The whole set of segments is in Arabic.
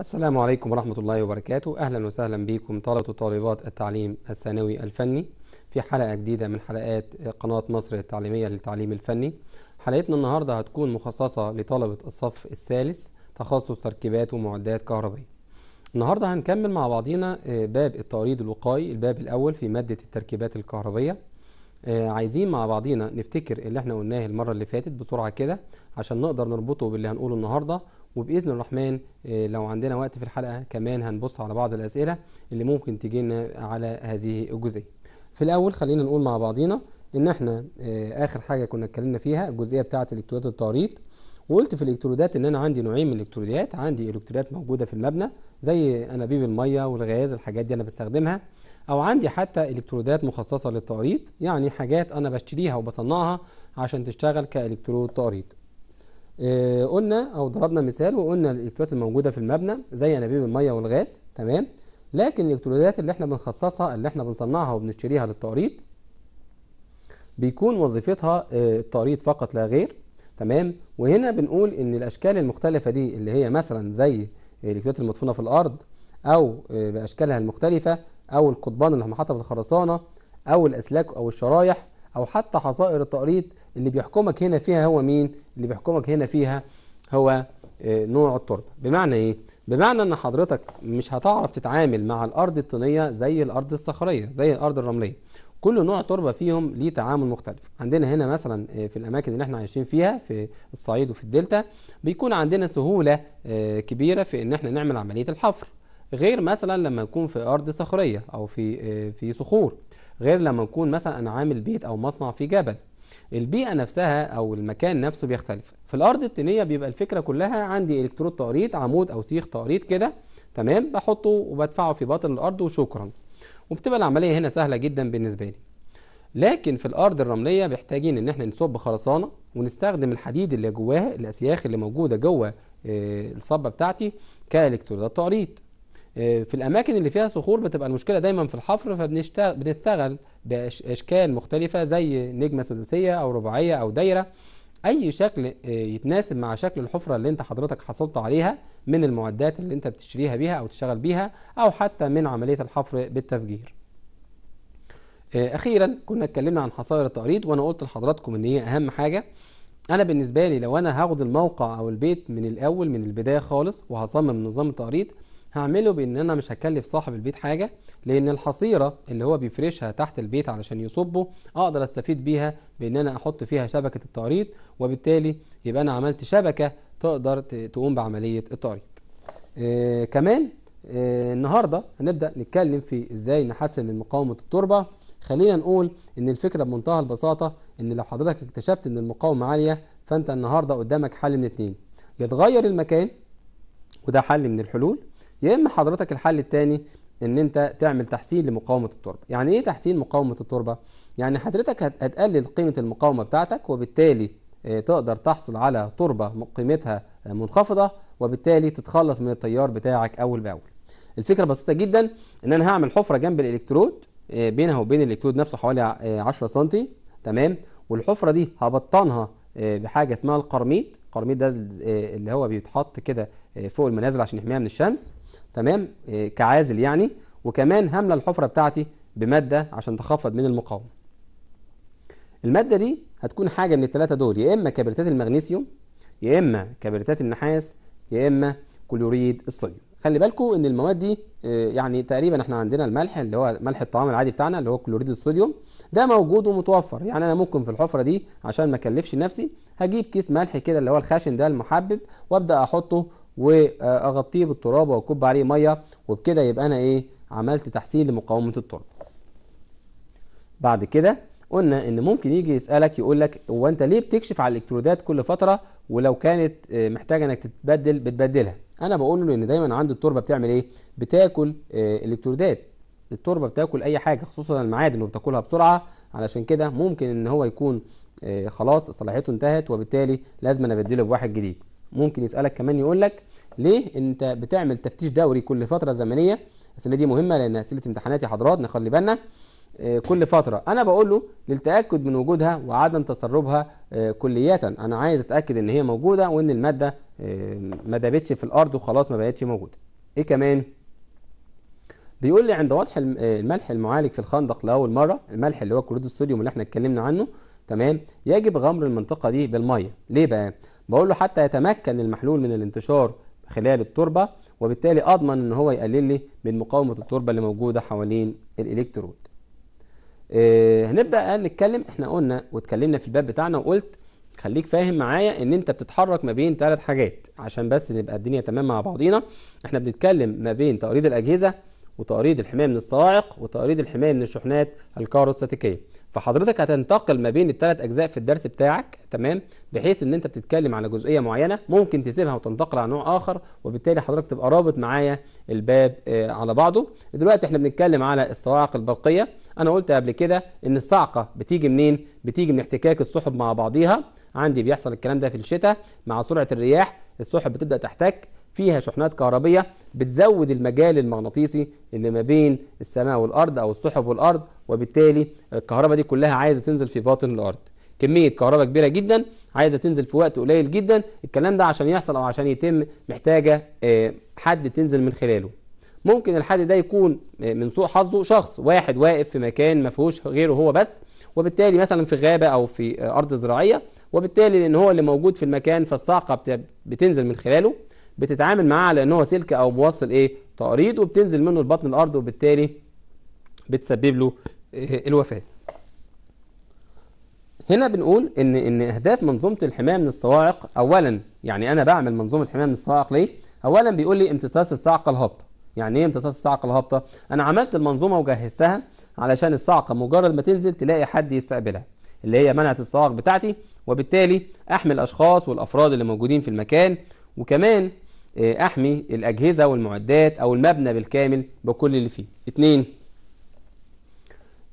السلام عليكم ورحمة الله وبركاته أهلا وسهلا بكم طلبة وطالبات التعليم الثانوي الفني في حلقة جديدة من حلقات قناة مصر التعليمية للتعليم الفني حلقتنا النهاردة هتكون مخصصة لطلبة الصف الثالث تخصص تركيبات ومعدات كهربية النهاردة هنكمل مع بعضينا آه، باب التوريد الوقائي الباب الأول في مادة التركيبات الكهربية آه، عايزين مع بعضينا نفتكر اللي احنا قلناه المرة اللي فاتت بسرعة كده عشان نقدر نربطه باللي هنقوله النهاردة وباذن الرحمن آه، لو عندنا وقت في الحلقه كمان هنبص على بعض الاسئله اللي ممكن لنا على هذه الجزئيه في الاول خلينا نقول مع بعضينا ان احنا آه، اخر حاجه كنا اتكلمنا فيها الجزئيه بتاعه الكترودات التعريض وقلت في الالكترودات ان انا عندي نوعين من الالكترودات عندي الكترودات موجوده في المبنى زي انابيب الميه والغاز الحاجات دي انا بستخدمها او عندي حتى الكترودات مخصصه للتعريض يعني حاجات انا بشتريها وبصنعها عشان تشتغل كالكترود تعريض آه، قلنا أو ضربنا مثال وقلنا الإلكترولات الموجودة في المبنى زي أنابيب المية والغاز تمام لكن الإلكترولات اللي احنا بنخصصها اللي احنا بنصنعها وبنشتريها للتقريض بيكون وظيفتها آه التقريض فقط لا غير تمام وهنا بنقول إن الأشكال المختلفة دي اللي هي مثلا زي الإلكترولات المدفونة في الأرض أو آه، بأشكالها المختلفة أو القضبان اللي محطة في الخرسانة أو الأسلاك أو الشرايح أو حتى حظائر التقليد اللي بيحكمك هنا فيها هو مين اللي بيحكمك هنا فيها هو آه، نوع التربة بمعنى إيه؟ بمعنى إن حضرتك مش هتعرف تتعامل مع الأرض الطينية زي الأرض الصخرية زي الأرض الرملية كل نوع تربة فيهم ليه تعامل مختلف عندنا هنا مثلا آه، في الأماكن اللي احنا عايشين فيها في الصعيد وفي الدلتا بيكون عندنا سهولة آه، كبيرة في إن احنا نعمل عملية الحفر غير مثلا لما يكون في أرض صخرية أو في في صخور غير لما نكون مثلا أنا عامل بيت أو مصنع في جبل البيئة نفسها أو المكان نفسه بيختلف في الأرض الطينية بيبقى الفكرة كلها عندي إلكترود تقريط عمود أو سيخ تقريط كده تمام بحطه وبدفعه في باطن الأرض وشكرا وبتبقى العملية هنا سهلة جدا بالنسبة لي لكن في الأرض الرملية محتاجين إن احنا نصب خرسانة ونستخدم الحديد اللي جواها الأسياخ اللي موجودة جوه آه، الصبة بتاعتي كإلكترودات تقريط آه، في الاماكن اللي فيها صخور بتبقى المشكله دايما في الحفر فبنشتغل باشكال مختلفه زي نجمه سداسيه او رباعيه او دايره اي شكل آه، يتناسب مع شكل الحفره اللي انت حضرتك حصلت عليها من المعدات اللي انت بتشتريها بيها او تشتغل بيها او حتى من عمليه الحفر بالتفجير آه، اخيرا كنا اتكلمنا عن حصائر التقريض وانا قلت لحضراتكم ان هي اهم حاجه انا بالنسبه لي لو انا هاخد الموقع او البيت من الاول من البدايه خالص وهصمم نظام التقريض هعمله بان انا مش هكلف صاحب البيت حاجه لان الحصيره اللي هو بيفرشها تحت البيت علشان يصبه اقدر استفيد بيها بان انا احط فيها شبكه التقريط وبالتالي يبقى انا عملت شبكه تقدر تقوم بعمليه التقريط آه كمان آه النهارده هنبدا نتكلم في ازاي نحسن من مقاومه التربه خلينا نقول ان الفكره بمنتهى البساطه ان لو حضرتك اكتشفت ان المقاومه عاليه فانت النهارده قدامك حل من اتنين يتغير المكان وده حل من الحلول يا اما حضرتك الحل الثاني ان انت تعمل تحسين لمقاومه التربه يعني ايه تحسين مقاومه التربه يعني حضرتك هتقلل قيمه المقاومه بتاعتك وبالتالي آه، تقدر تحصل على تربه قيمتها آه، منخفضه وبالتالي تتخلص من التيار بتاعك اول باول الفكره بسيطه جدا ان انا هعمل حفره جنب الالكترود آه، بينها وبين الالكترود نفسه حوالي 10 سم تمام والحفره دي هبطنها بحاجه اسمها القرميد القرميد ده اللي هو بيتحط كده فوق المنازل عشان يحميها من الشمس تمام آه، كعازل يعني وكمان هملى الحفرة بتاعتي بمادة عشان تخفض من المقاومة المادة دي هتكون حاجة من الثلاثة دول يا إما كبريتات المغنيسيوم يا إما كبريتات النحاس يا إما كلوريد الصوديوم خلي بالكم ان المواد دي آه، يعني تقريبا احنا عندنا الملح اللي هو ملح الطعام العادي بتاعنا اللي هو كلوريد الصوديوم ده موجود ومتوفر يعني انا ممكن في الحفره دي عشان ما اكلفش نفسي هجيب كيس ملح كده اللي هو الخشن ده المحبب وابدا احطه واغطيه بالتراب واكب عليه ميه وبكده يبقى انا ايه عملت تحسين لمقاومه التراب بعد كده قلنا ان ممكن يجي يسالك يقول لك هو انت ليه بتكشف على الالكترودات كل فتره ولو كانت آه، محتاجه انك تتبدل بتبدلها انا بقول له ان دايما عند التربه بتعمل ايه بتاكل آه، الكترودات التربه بتاكل اي حاجه خصوصا المعادن وبتاكلها بسرعه علشان كده ممكن ان هو يكون آه، خلاص صلاحيته انتهت وبالتالي لازم انا ابدله بواحد جديد ممكن يسألك كمان يقول لك ليه انت بتعمل تفتيش دوري كل فترة زمنية الأسئلة دي مهمة لأن أسئلة امتحانات يا حضرات نخلي بالنا آه، كل فترة أنا بقول له للتأكد من وجودها وعدم تسربها آه، كلية أنا عايز أتأكد إن هي موجودة وإن المادة آه، ما دابتش في الأرض وخلاص ما بقتش موجودة إيه كمان؟ بيقول لي عند وضح الملح المعالج في الخندق لأول مرة الملح اللي هو كلوريد الصوديوم اللي احنا اتكلمنا عنه تمام يجب غمر المنطقة دي بالمية ليه بقى؟ بقول له حتى يتمكن المحلول من الانتشار خلال التربة وبالتالي أضمن إن هو يقلل لي من مقاومة التربة اللي موجودة حوالين الإلكترود إيه هنبدأ نتكلم إحنا قلنا واتكلمنا في الباب بتاعنا وقلت خليك فاهم معايا ان انت بتتحرك ما بين ثلاث حاجات عشان بس نبقى الدنيا تمام مع بعضينا احنا بنتكلم ما بين تقريض الاجهزه وتقريض الحمايه من الصواعق وتقريض الحمايه من الشحنات الكاروستاتيكيه فحضرتك هتنتقل ما بين الثلاث اجزاء في الدرس بتاعك تمام بحيث ان انت بتتكلم على جزئيه معينه ممكن تسيبها وتنتقل على نوع اخر وبالتالي حضرتك تبقى رابط معايا الباب آه على بعضه دلوقتي احنا بنتكلم على الصواعق البرقيه انا قلت قبل كده ان الصعقه بتيجي منين بتيجي من احتكاك السحب مع بعضيها عندي بيحصل الكلام ده في الشتاء مع سرعه الرياح السحب بتبدا تحتك فيها شحنات كهربية بتزود المجال المغناطيسي اللي ما بين السماء والأرض أو السحب والأرض وبالتالي الكهرباء دي كلها عايزة تنزل في باطن الأرض كمية كهرباء كبيرة جدا عايزة تنزل في وقت قليل جدا الكلام ده عشان يحصل أو عشان يتم محتاجة آه، حد تنزل من خلاله ممكن الحد ده يكون آه، من سوء حظه شخص واحد واقف في مكان ما فيهوش غيره هو بس وبالتالي مثلا في غابة أو في آه، أرض زراعية وبالتالي لأن هو اللي موجود في المكان فالصاعقة بتنزل من خلاله بتتعامل معاه على ان هو سلك او موصل ايه تقريض وبتنزل منه لبطن الارض وبالتالي بتسبب له آه، الوفاه هنا بنقول ان ان اهداف منظومه الحمايه من الصواعق اولا يعني انا بعمل منظومه حمايه من الصواعق ليه اولا بيقول لي امتصاص الصاعقه الهابطه يعني ايه امتصاص الصاعقه الهابطه انا عملت المنظومه وجهزتها علشان الصاعقه مجرد ما تنزل تلاقي حد يستقبلها اللي هي منعت الصواعق بتاعتي وبالتالي احمي الاشخاص والافراد اللي موجودين في المكان وكمان آه، أحمي الأجهزة والمعدات أو المبنى بالكامل بكل اللي فيه اتنين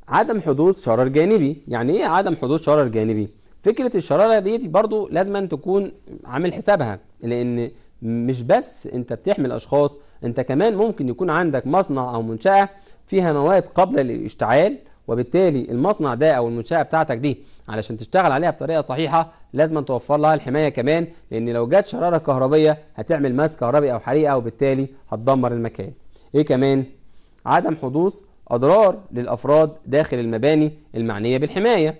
عدم حدوث شرر جانبي يعني إيه عدم حدوث شرر جانبي فكرة الشرارة دي برضو لازم تكون عامل حسابها لأن مش بس أنت بتحمي الأشخاص أنت كمان ممكن يكون عندك مصنع أو منشأة فيها مواد قابلة للاشتعال وبالتالي المصنع ده او المنشاه بتاعتك دي علشان تشتغل عليها بطريقه صحيحه لازم توفر لها الحمايه كمان لان لو جت شراره كهربيه هتعمل ماس كهربي او حريقه وبالتالي هتدمر المكان ايه كمان عدم حدوث اضرار للافراد داخل المباني المعنيه بالحمايه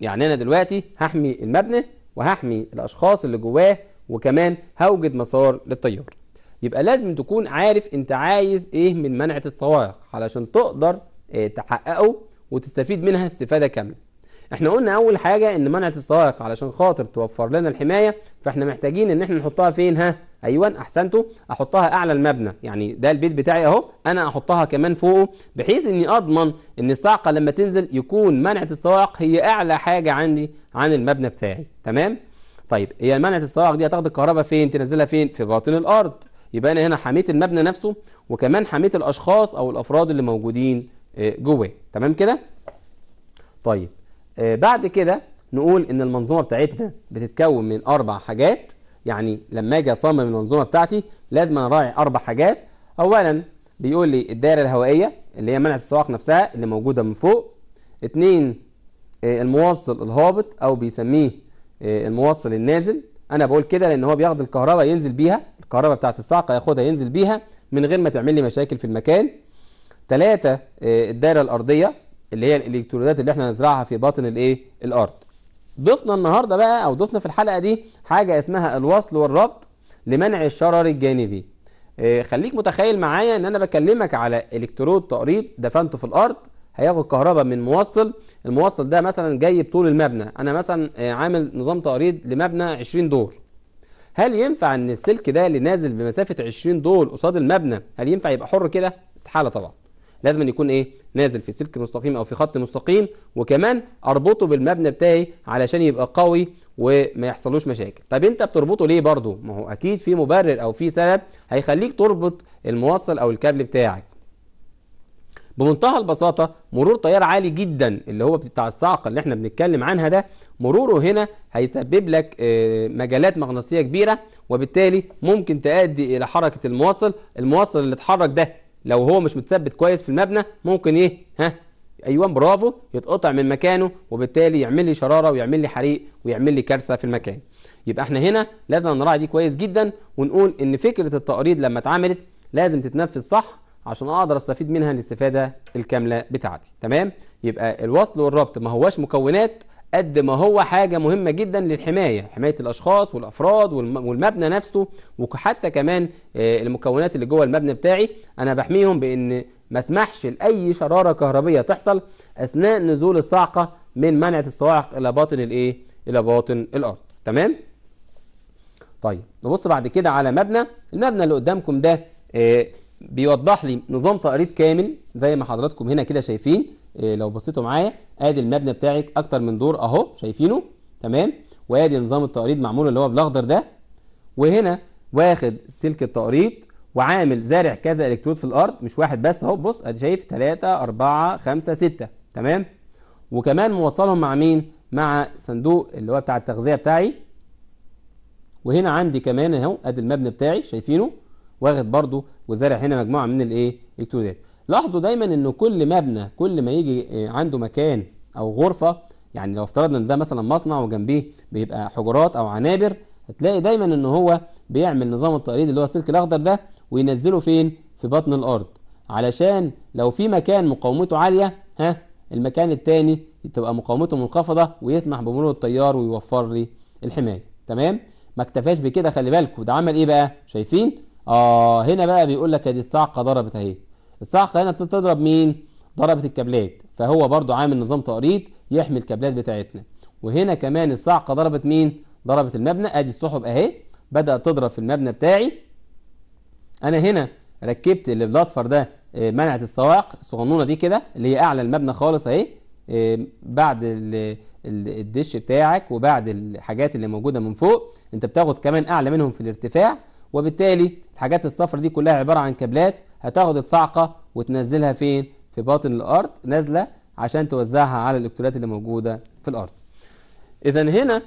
يعني انا دلوقتي هحمي المبنى وهحمي الاشخاص اللي جواه وكمان هوجد مسار للتيار يبقى لازم تكون عارف انت عايز ايه من منعة الصواعق علشان تقدر آه، تحققه وتستفيد منها استفادة كاملة احنا قلنا اول حاجة ان منعة الصواعق علشان خاطر توفر لنا الحماية فاحنا محتاجين ان احنا نحطها فين ها ايوه احسنتوا احطها اعلى المبنى يعني ده البيت بتاعي اهو انا احطها كمان فوقه بحيث اني اضمن ان الصاعقة لما تنزل يكون منعة الصواعق هي اعلى حاجة عندي عن المبنى بتاعي تمام طيب هي يعني منعة الصواعق دي هتاخد الكهرباء فين تنزلها فين في باطن الارض يبقى انا هنا حميت المبنى نفسه وكمان حميت الاشخاص او الافراد اللي موجودين جواه تمام كده طيب آه، بعد كده نقول ان المنظومه بتاعتنا بتتكون من اربع حاجات يعني لما اجي اصمم المنظومه بتاعتي لازم اراعي اربع حاجات اولا بيقول لي الدائره الهوائيه اللي هي منعه السواق نفسها اللي موجوده من فوق اتنين آه، الموصل الهابط او بيسميه آه، الموصل النازل انا بقول كده لان هو بياخد الكهرباء ينزل بيها الكهرباء بتاعت الصاعقه ياخدها ينزل بيها من غير ما تعمل لي مشاكل في المكان تلاتة آه، الدائره الارضيه اللي هي الالكترودات اللي احنا هنزرعها في باطن الايه الارض ضفنا النهارده بقى او ضفنا في الحلقه دي حاجه اسمها الوصل والربط لمنع الشرر الجانبي آه، خليك متخيل معايا ان انا بكلمك على الكترود تقريط دفنته في الارض هياخد كهرباء من موصل الموصل ده مثلا جاي بطول المبنى انا مثلا آه، عامل نظام تقريض لمبنى 20 دور هل ينفع ان السلك ده اللي نازل بمسافه 20 دور قصاد المبنى هل ينفع يبقى حر كده استحاله طبعا لازم أن يكون ايه نازل في سلك مستقيم او في خط مستقيم وكمان اربطه بالمبنى بتاعي علشان يبقى قوي وما يحصلوش مشاكل طب انت بتربطه ليه برضه ما هو اكيد في مبرر او في سبب هيخليك تربط الموصل او الكابل بتاعك بمنتهى البساطة مرور تيار عالي جدا اللي هو بتاع الصاعقة اللي احنا بنتكلم عنها ده مروره هنا هيسبب لك آه، مجالات مغناطيسية كبيرة وبالتالي ممكن تؤدي إلى حركة المواصل المواصل اللي اتحرك ده لو هو مش متثبت كويس في المبنى ممكن ايه ها ايوان برافو يتقطع من مكانه وبالتالي يعمل لي شراره ويعمل لي حريق ويعمل لي كارثه في المكان يبقى احنا هنا لازم نراعي دي كويس جدا ونقول ان فكره التقريض لما اتعملت لازم تتنفذ صح عشان اقدر استفيد منها الاستفاده الكامله بتاعتي تمام يبقى الوصل والربط ما هواش مكونات قد ما هو حاجة مهمة جدا للحماية حماية الأشخاص والأفراد والمبنى نفسه وحتى كمان آه، المكونات اللي جوه المبنى بتاعي أنا بحميهم بأن ما اسمحش لأي شرارة كهربية تحصل أثناء نزول الصاعقة من منعة الصواعق إلى باطن الإيه؟ إلى باطن الأرض تمام؟ طيب نبص بعد كده على مبنى المبنى اللي قدامكم ده آه، بيوضح لي نظام تقريض كامل زي ما حضراتكم هنا كده شايفين إيه، لو بصيتوا معايا ادي المبنى بتاعك اكتر من دور اهو شايفينه تمام وادي نظام التقريض معمول اللي هو بالاخضر ده وهنا واخد سلك التقريض وعامل زارع كذا الكترود في الارض مش واحد بس اهو بص ادي شايف 3 4 5 6 تمام وكمان موصلهم مع مين مع صندوق اللي هو بتاع التغذيه بتاعي وهنا عندي كمان اهو ادي المبنى بتاعي شايفينه واخد برضو وزارع هنا مجموعه من الايه الكترودات لاحظوا دايما ان كل مبنى كل ما يجي آه، عنده مكان او غرفه يعني لو افترضنا ان ده مثلا مصنع وجنبيه بيبقى حجرات او عنابر هتلاقي دايما ان هو بيعمل نظام التقليد اللي هو السلك الاخضر ده وينزله فين في بطن الارض علشان لو في مكان مقاومته عاليه ها المكان التاني تبقى مقاومته منخفضه ويسمح بمرور التيار ويوفر لي الحمايه تمام ما اكتفاش بكده خلي بالكوا ده عمل ايه بقى شايفين اه هنا بقى بيقول لك ادي الصاعقه ضربت اهي الصاعقة خلينا تضرب مين ضربت الكابلات فهو برده عامل نظام تقريط يحمي الكابلات بتاعتنا وهنا كمان الصاعقه ضربت مين ضربت المبنى ادي السحب اهي بدات تضرب في المبنى بتاعي انا هنا ركبت اللي بالاصفر ده آه، منعت الصواعق الصغنونه دي كده اللي هي اعلى المبنى خالص اهي آه، بعد الدش بتاعك وبعد الحاجات اللي موجوده من فوق انت بتاخد كمان اعلى منهم في الارتفاع وبالتالي الحاجات الصفر دي كلها عباره عن كابلات هتاخد الصعقة وتنزلها فين في باطن الأرض نازلة عشان توزعها على الإلكترونات اللي موجودة في الأرض إذا هنا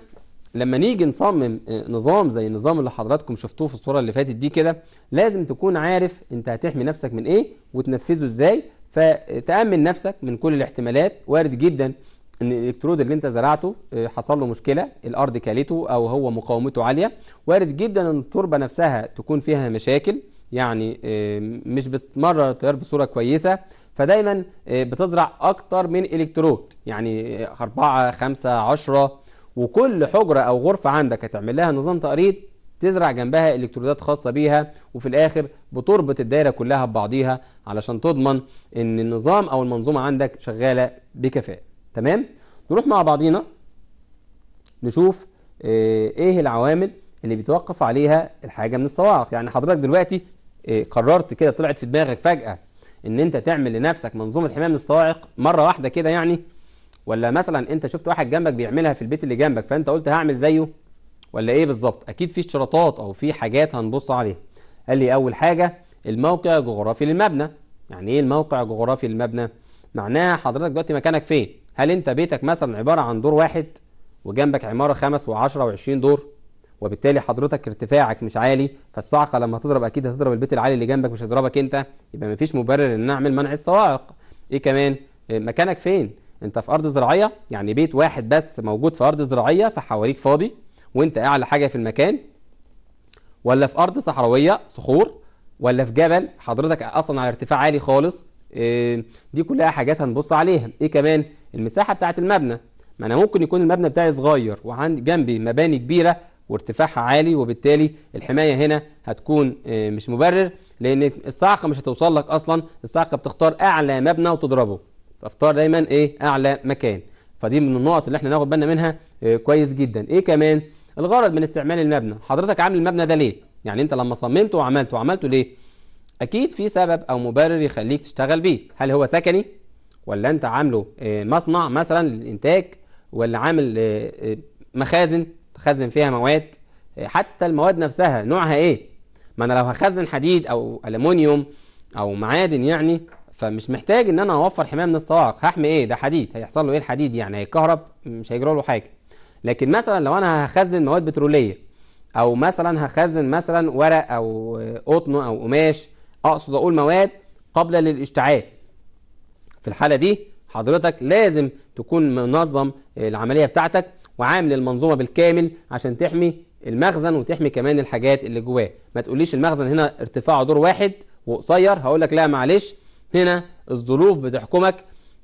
لما نيجي نصمم آه، نظام زي النظام اللي حضراتكم شفتوه في الصورة اللي فاتت دي كده لازم تكون عارف انت هتحمي نفسك من ايه وتنفذه ازاي فتأمن نفسك من كل الاحتمالات وارد جدا ان الالكترود اللي انت زرعته آه، حصل له مشكلة الارض كالته او هو مقاومته عالية وارد جدا ان التربة نفسها تكون فيها مشاكل يعني آه، مش بتمرر التيار بصوره كويسه فدايما آه، بتزرع اكتر من الكترود يعني آه، اربعه خمسه عشره وكل حجره او غرفه عندك هتعمل لها نظام تقريض تزرع جنبها الكترودات خاصه بيها وفي الاخر بتربط الدايره كلها ببعضيها علشان تضمن ان النظام او المنظومه عندك شغاله بكفاءه تمام نروح مع بعضينا نشوف ايه العوامل اللي بيتوقف عليها الحاجه من الصواعق يعني حضرتك دلوقتي إيه، قررت كده طلعت في دماغك فجأة ان انت تعمل لنفسك منظومة حماية من الصواعق مرة واحدة كده يعني ولا مثلا انت شفت واحد جنبك بيعملها في البيت اللي جنبك فانت قلت هعمل زيه ولا ايه بالظبط اكيد في اشتراطات او في حاجات هنبص عليها قال لي اول حاجة الموقع الجغرافي للمبنى يعني ايه الموقع الجغرافي للمبنى معناها حضرتك دلوقتي مكانك فين هل انت بيتك مثلا عبارة عن دور واحد وجنبك عمارة خمس وعشرة وعشرين دور وبالتالي حضرتك ارتفاعك مش عالي فالصاعقه لما تضرب اكيد هتضرب البيت العالي اللي جنبك مش هتضربك انت يبقى مفيش مبرر ان اعمل منع الصواعق ايه كمان آه، مكانك فين انت في ارض زراعيه يعني بيت واحد بس موجود في ارض زراعيه فحواليك فاضي وانت اعلى حاجه في المكان ولا في ارض صحراويه صخور ولا في جبل حضرتك اصلا على ارتفاع عالي خالص آه، دي كلها حاجات هنبص عليها ايه كمان المساحه بتاعه المبنى ما انا ممكن يكون المبنى بتاعي صغير وعندي جنبي مباني كبيره وارتفاعها عالي وبالتالي الحماية هنا هتكون آه، مش مبرر لأن الصاعقة مش هتوصل لك أصلا الصاعقة بتختار أعلى مبنى وتضربه تختار دايما إيه أعلى مكان فدي من النقط اللي احنا ناخد بالنا منها آه، كويس جدا إيه كمان الغرض من استعمال المبنى حضرتك عامل المبنى ده ليه يعني انت لما صممته وعملته وعملته ليه اكيد في سبب او مبرر يخليك تشتغل بيه هل هو سكني ولا انت عامله آه، مصنع مثلا للانتاج ولا عامل مخازن تخزن فيها مواد آه، حتى المواد نفسها نوعها ايه ما انا لو هخزن حديد او المونيوم او معادن يعني فمش محتاج ان انا اوفر حمايه من الصواعق هحمي ايه ده حديد هيحصل له ايه الحديد يعني هيتكهرب مش هيجرى له حاجه لكن مثلا لو انا هخزن مواد بتروليه او مثلا هخزن مثلا ورق او قطن او قماش اقصد اقول مواد قابله للاشتعال في الحاله دي حضرتك لازم تكون منظم آه، العمليه بتاعتك وعامل المنظومة بالكامل عشان تحمي المخزن وتحمي كمان الحاجات اللي جواه ما تقوليش المخزن هنا ارتفاعه دور واحد وقصير هقول لك لا معلش هنا الظروف بتحكمك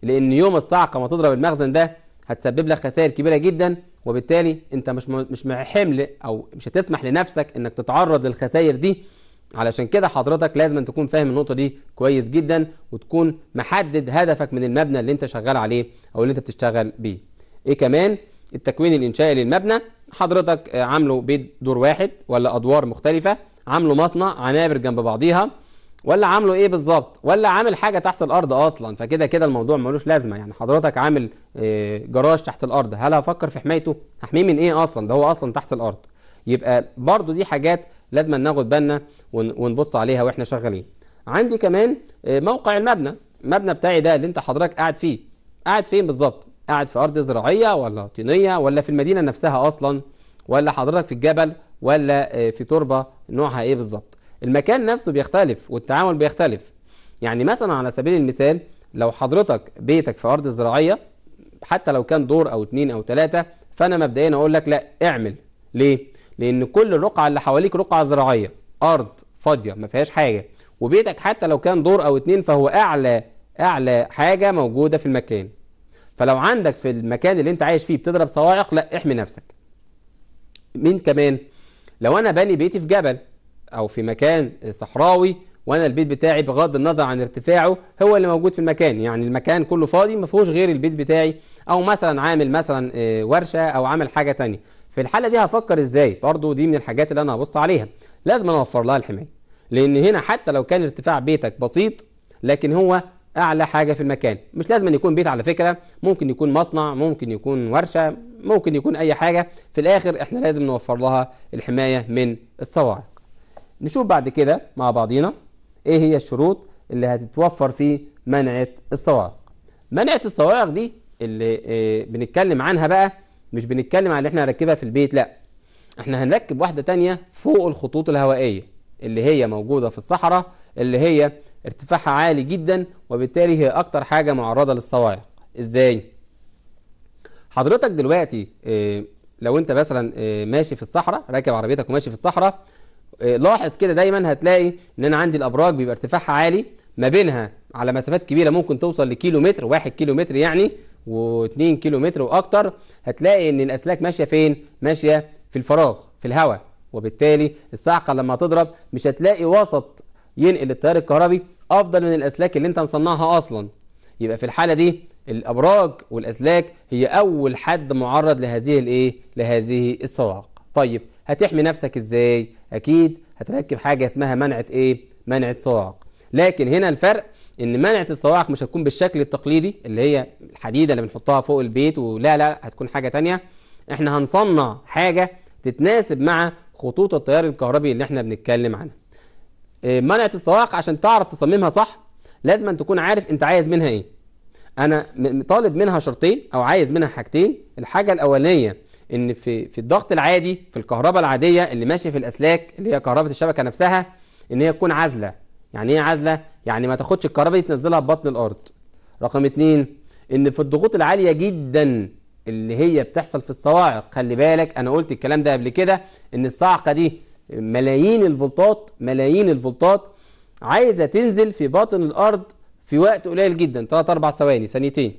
لان يوم الصعقه ما تضرب المخزن ده هتسبب لك خسائر كبيره جدا وبالتالي انت مش مش حمل او مش هتسمح لنفسك انك تتعرض للخسائر دي علشان كده حضرتك لازم تكون فاهم النقطه دي كويس جدا وتكون محدد هدفك من المبنى اللي انت شغال عليه او اللي انت بتشتغل بيه ايه كمان التكوين الإنشائي للمبنى حضرتك عامله بيت دور واحد ولا أدوار مختلفة عامله مصنع عنابر جنب بعضيها ولا عامله ايه بالظبط ولا عامل حاجه تحت الارض اصلا فكده كده الموضوع ملوش لازمه يعني حضرتك عامل آه، جراج تحت الارض هل هفكر في حمايته هحميه من ايه اصلا ده هو اصلا تحت الارض يبقى برضو دي حاجات لازم ناخد بالنا ونبص عليها واحنا شغالين عندي كمان آه، موقع المبنى المبنى بتاعي ده اللي انت حضرتك قاعد فيه قاعد فين بالظبط قاعد في أرض زراعية ولا طينية ولا في المدينة نفسها أصلا ولا حضرتك في الجبل ولا آه، في تربة نوعها إيه بالظبط المكان نفسه بيختلف والتعامل بيختلف يعني مثلا على سبيل المثال لو حضرتك بيتك في أرض زراعية حتى لو كان دور أو اتنين أو تلاتة فأنا مبدئيا أقول لك لا اعمل ليه؟ لأن كل الرقعة اللي حواليك رقعة زراعية أرض فاضية ما فيهاش حاجة وبيتك حتى لو كان دور أو اتنين فهو أعلى أعلى حاجة موجودة في المكان فلو عندك في المكان اللي انت عايش فيه بتضرب صواعق لا احمي نفسك مين كمان لو انا باني بيتي في جبل او في مكان صحراوي وانا البيت بتاعي بغض النظر عن ارتفاعه هو اللي موجود في المكان يعني المكان كله فاضي ما فيهوش غير البيت بتاعي او مثلا عامل مثلا آه، ورشه او عامل حاجه تانية في الحاله دي هفكر ازاي برضو دي من الحاجات اللي انا هبص عليها لازم اوفر لها الحمايه لان هنا حتى لو كان ارتفاع بيتك بسيط لكن هو أعلى حاجة في المكان مش لازم يكون بيت على فكرة ممكن يكون مصنع ممكن يكون ورشة ممكن يكون أي حاجة في الآخر إحنا لازم نوفر لها الحماية من الصواعق نشوف بعد كده مع بعضينا إيه هي الشروط اللي هتتوفر في منعة الصواعق منعة الصواعق دي اللي آه، بنتكلم عنها بقى مش بنتكلم عن اللي احنا هنركبها في البيت لا احنا هنركب واحدة تانية فوق الخطوط الهوائية اللي هي موجودة في الصحراء اللي هي ارتفاعها عالي جدا وبالتالي هي اكتر حاجة معرضة للصواعق ازاي حضرتك دلوقتي آه، لو انت مثلا آه، ماشي في الصحراء راكب عربيتك وماشي في الصحراء آه، لاحظ كده دايما هتلاقي ان انا عندي الابراج بيبقى ارتفاعها عالي ما بينها على مسافات كبيره ممكن توصل لكيلو متر واحد كيلو متر يعني و2 كيلو متر واكتر هتلاقي ان الاسلاك ماشيه فين ماشيه في الفراغ في الهواء وبالتالي الصاعقه لما تضرب مش هتلاقي وسط ينقل التيار الكهربي افضل من الاسلاك اللي انت مصنعها اصلا يبقى في الحاله دي الابراج والاسلاك هي اول حد معرض لهذه الايه لهذه الصواعق طيب هتحمي نفسك ازاي اكيد هتركب حاجه اسمها منعه ايه منعه صواعق لكن هنا الفرق ان منعه الصواعق مش هتكون بالشكل التقليدي اللي هي الحديده اللي بنحطها فوق البيت ولا لا هتكون حاجه تانية احنا هنصنع حاجه تتناسب مع خطوط التيار الكهربي اللي احنا بنتكلم عنها آه، منعت الصواعق عشان تعرف تصممها صح لازم أن تكون عارف انت عايز منها ايه انا طالب منها شرطين او عايز منها حاجتين الحاجه الاولانيه ان في في الضغط العادي في الكهرباء العاديه اللي ماشيه في الاسلاك اللي هي كهرباء الشبكه نفسها ان هي تكون عازله يعني ايه عازله يعني ما تاخدش الكهرباء دي تنزلها ببطن الارض رقم اتنين ان في الضغوط العاليه جدا اللي هي بتحصل في الصواعق خلي بالك انا قلت الكلام ده قبل كده ان الصاعقه دي ملايين الفولتات ملايين الفولتات عايزه تنزل في باطن الارض في وقت قليل جدا 3 4 ثواني ثانيتين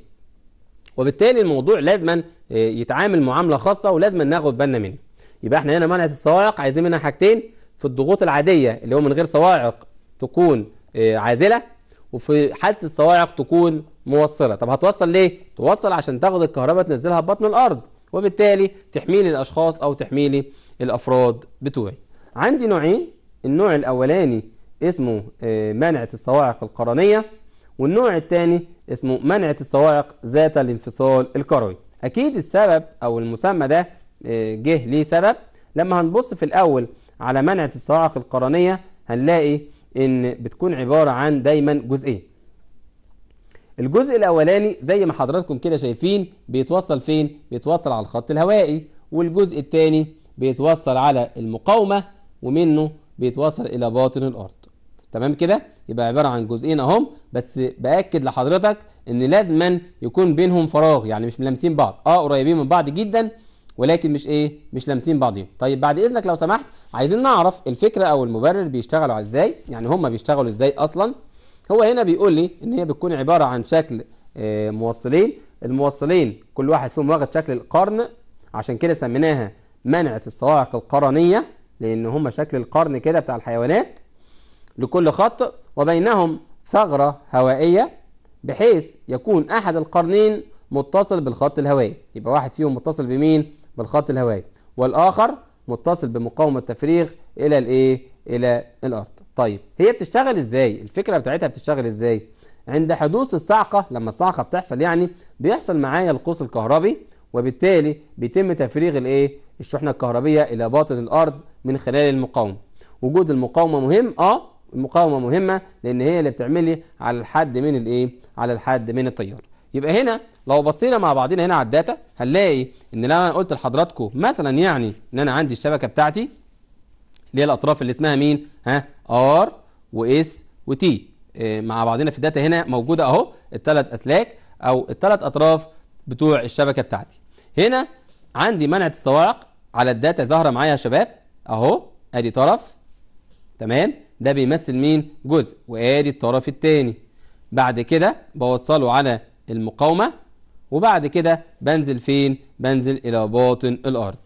وبالتالي الموضوع لازما آه، يتعامل معامله خاصه ولازما ناخد بالنا منه يبقى احنا هنا منع الصواعق عايزين منها حاجتين في الضغوط العاديه اللي هو من غير صواعق تكون آه، عازله وفي حاله الصواعق تكون موصله طب هتوصل ليه توصل عشان تاخد الكهرباء تنزلها في بطن الارض وبالتالي تحميلي الاشخاص او تحميلي الافراد بتوعي عندي نوعين النوع الأولاني اسمه آه، منعة الصواعق القرنية والنوع الثاني اسمه منعة الصواعق ذات الانفصال الكروي أكيد السبب أو المسمى ده آه، جه ليه سبب لما هنبص في الأول على منعة الصواعق القرنية هنلاقي إن بتكون عبارة عن دايما جزئين الجزء الأولاني زي ما حضراتكم كده شايفين بيتوصل فين؟ بيتوصل على الخط الهوائي والجزء الثاني بيتوصل على المقاومة ومنه بيتوصل الى باطن الارض تمام كده يبقى عباره عن جزئين اهم بس باكد لحضرتك ان لازما يكون بينهم فراغ يعني مش ملامسين بعض اه قريبين من بعض جدا ولكن مش ايه مش لامسين بعضيهم طيب بعد اذنك لو سمحت عايزين نعرف الفكره او المبرر بيشتغلوا ازاي يعني هم بيشتغلوا ازاي اصلا هو هنا بيقول لي ان هي بتكون عباره عن شكل آه، موصلين الموصلين كل واحد فيهم واخد شكل القرن عشان كده سميناها منعه الصواعق القرنيه لأن هم شكل القرن كده بتاع الحيوانات لكل خط وبينهم ثغرة هوائية بحيث يكون أحد القرنين متصل بالخط الهوائي يبقى واحد فيهم متصل بمين بالخط الهوائي والآخر متصل بمقاومة التفريغ إلى الإيه إلى الأرض طيب هي بتشتغل إزاي الفكرة بتاعتها بتشتغل إزاي عند حدوث الصعقة لما الصعقة بتحصل يعني بيحصل معايا القوس الكهربي وبالتالي بيتم تفريغ الايه الشحنه الكهربيه الى باطن الارض من خلال المقاومه وجود المقاومه مهم اه المقاومه مهمه لان هي اللي بتعمل لي على الحد من الايه على الحد من التيار يبقى هنا لو بصينا مع بعضنا هنا على الداتا هنلاقي ان لو انا قلت لحضراتكم مثلا يعني ان انا عندي الشبكه بتاعتي اللي هي الاطراف اللي اسمها مين ها ار واس وتي آه، مع بعضنا في الداتا هنا موجوده اهو الثلاث اسلاك او الثلاث اطراف بتوع الشبكه بتاعتي هنا عندي منع الصواعق على الداتا ظاهره معايا يا شباب اهو ادي طرف تمام ده بيمثل مين جزء وادي الطرف الثاني بعد كده بوصله على المقاومه وبعد كده بنزل فين بنزل الى باطن الارض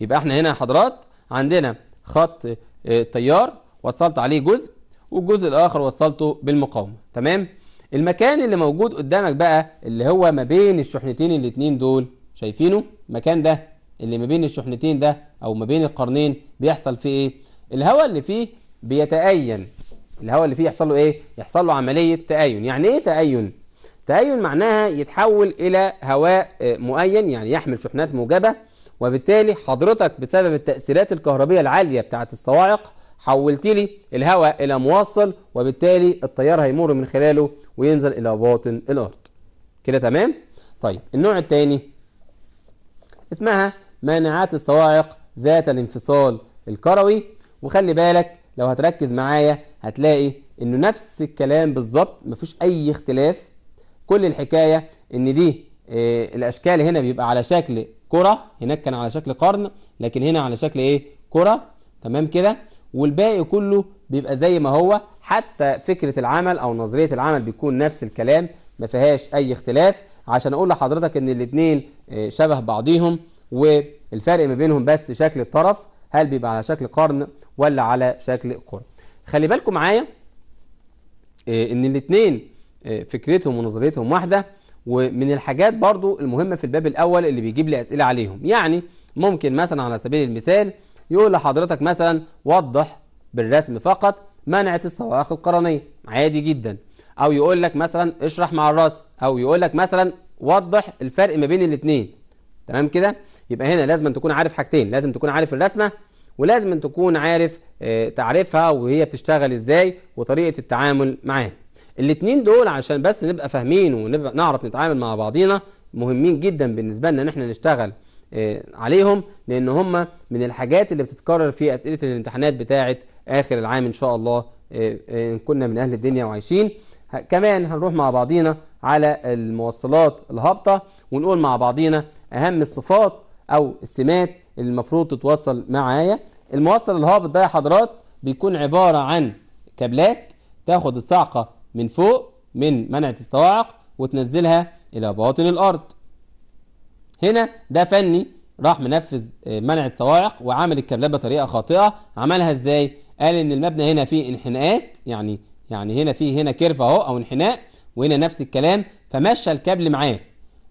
يبقى احنا هنا يا حضرات عندنا خط آه، تيار وصلت عليه جزء والجزء الاخر وصلته بالمقاومه تمام المكان اللي موجود قدامك بقى اللي هو ما بين الشحنتين الاتنين دول شايفينه المكان ده اللي ما بين الشحنتين ده او ما بين القرنين بيحصل فيه ايه الهواء اللي فيه بيتأين الهواء اللي فيه يحصل له ايه يحصل له عملية تأين يعني ايه تأين تأين معناها يتحول الى هواء آه، مؤين يعني يحمل شحنات موجبة وبالتالي حضرتك بسبب التأثيرات الكهربية العالية بتاعة الصواعق حولت لي الهواء الى موصل وبالتالي التيار هيمر من خلاله وينزل الى باطن الارض كده تمام طيب النوع الثاني اسمها مانعات الصواعق ذات الانفصال الكروي وخلي بالك لو هتركز معايا هتلاقي انه نفس الكلام بالظبط مفيش اي اختلاف كل الحكايه ان دي إيه الاشكال هنا بيبقى على شكل كره هناك كان على شكل قرن لكن هنا على شكل ايه كره تمام كده والباقي كله بيبقى زي ما هو حتى فكره العمل او نظريه العمل بيكون نفس الكلام ما فيهاش اي اختلاف عشان اقول لحضرتك ان الاثنين آه، شبه بعضيهم والفرق ما بينهم بس شكل الطرف هل بيبقى على شكل قرن ولا على شكل قرن خلي بالكم معايا آه، ان الاثنين آه، فكرتهم ونظريتهم واحده ومن الحاجات برضو المهمه في الباب الاول اللي بيجيب لي اسئله عليهم يعني ممكن مثلا على سبيل المثال يقول لحضرتك مثلا وضح بالرسم فقط منعة الصواعق القرنية عادي جدا او يقول لك مثلا اشرح مع الراس او يقول لك مثلا وضح الفرق ما بين الاثنين تمام كده يبقى هنا لازم أن تكون عارف حاجتين لازم تكون عارف الرسمه ولازم أن تكون عارف آه، تعريفها وهي بتشتغل ازاي وطريقه التعامل معاها الاثنين دول عشان بس نبقى فاهمين ونبقى نعرف نتعامل مع بعضينا مهمين جدا بالنسبه لنا ان احنا نشتغل آه، عليهم لان هم من الحاجات اللي بتتكرر في اسئله الامتحانات بتاعه اخر العام ان شاء الله آه، ان كنا من اهل الدنيا وعايشين كمان هنروح مع بعضينا على الموصلات الهابطة ونقول مع بعضينا أهم الصفات أو السمات اللي المفروض تتوصل معايا الموصل الهابط ده يا حضرات بيكون عبارة عن كابلات تاخد الصاعقة من فوق من منعة الصواعق وتنزلها إلى باطن الأرض هنا ده فني راح منفذ آه، منع صواعق وعمل الكابلات بطريقه خاطئه عملها ازاي قال ان المبنى هنا فيه انحناءات يعني يعني هنا في هنا كيرف اهو او انحناء وهنا نفس الكلام فمشى الكابل معاه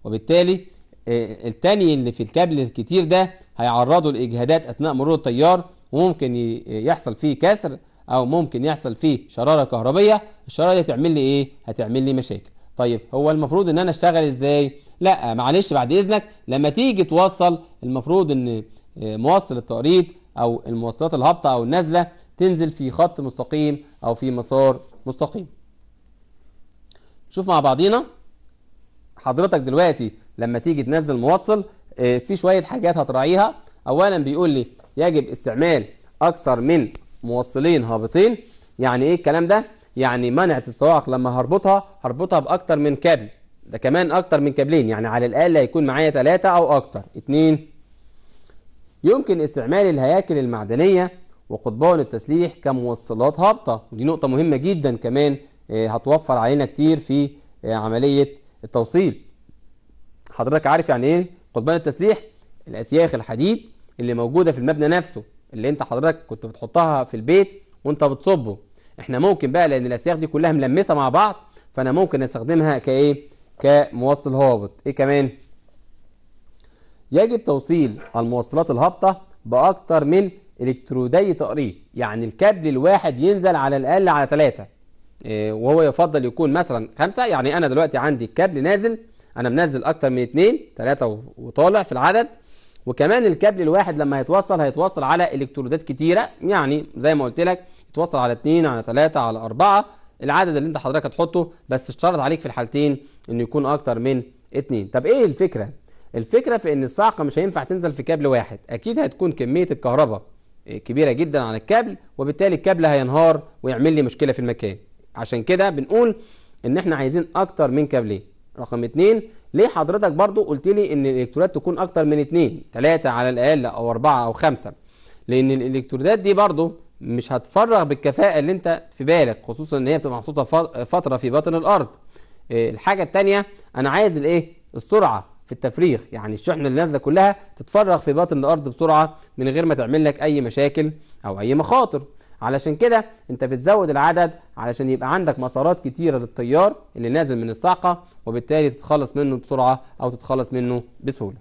وبالتالي آه، التاني اللي في الكابل الكتير ده هيعرضه لاجهادات اثناء مرور التيار وممكن يحصل فيه كسر او ممكن يحصل فيه شراره كهربيه الشراره دي هتعمل لي ايه هتعمل لي مشاكل طيب هو المفروض ان انا اشتغل ازاي لا معلش بعد اذنك لما تيجي توصل المفروض ان آه، موصل التقريض او المواصلات الهابطه او النازله تنزل في خط مستقيم او في مسار مستقيم شوف مع بعضينا حضرتك دلوقتي لما تيجي تنزل موصل آه، في شوية حاجات هتراعيها أولا بيقول لي يجب استعمال أكثر من موصلين هابطين يعني إيه الكلام ده؟ يعني منعت الصواعق لما هربطها هربطها بأكتر من كابل ده كمان أكتر من كابلين يعني على الأقل هيكون معايا ثلاثة أو أكتر اتنين يمكن استعمال الهياكل المعدنية وقطبان التسليح كموصلات هابطة ودي نقطة مهمة جدا كمان آه، هتوفر علينا كتير في آه، عملية التوصيل حضرتك عارف يعني ايه قضبان التسليح الاسياخ الحديد اللي موجودة في المبنى نفسه اللي انت حضرتك كنت بتحطها في البيت وانت بتصبه احنا ممكن بقى لان الاسياخ دي كلها ملمسة مع بعض فانا ممكن استخدمها كايه كموصل هابط ايه كمان يجب توصيل الموصلات الهابطة باكتر من الكترودي تقريب يعني الكابل الواحد ينزل على الاقل على ثلاثه آه، وهو يفضل يكون مثلا خمسه يعني انا دلوقتي عندي الكابل نازل انا منزل اكتر من اثنين ثلاثه وطالع في العدد وكمان الكابل الواحد لما هيتوصل هيتوصل على الكترودات كتيره يعني زي ما قلت لك يتوصل على اثنين على ثلاثه على اربعه العدد اللي انت حضرتك هتحطه بس اشترط عليك في الحالتين انه يكون اكتر من اثنين طب ايه الفكره الفكره في ان الصاعقه مش هينفع تنزل في كابل واحد اكيد هتكون كميه الكهرباء آه، كبيرة جدا على الكابل وبالتالي الكابل هينهار ويعمل لي مشكلة في المكان عشان كده بنقول ان احنا عايزين اكتر من كابلين رقم اتنين ليه حضرتك برضو قلت لي ان الالكترودات تكون اكتر من اتنين تلاتة على الاقل او اربعة او خمسة لان الالكترودات دي برضو مش هتفرغ بالكفاءة اللي انت في بالك خصوصا ان هي بتبقى محطوطة فترة في بطن الارض آه، الحاجة التانية انا عايز الايه السرعة في التفريغ يعني الشحنه اللي نازله كلها تتفرغ في باطن الارض بسرعه من غير ما تعمل لك اي مشاكل او اي مخاطر علشان كده انت بتزود العدد علشان يبقى عندك مسارات كتيره للتيار اللي نازل من الصاعقه وبالتالي تتخلص منه بسرعه او تتخلص منه بسهوله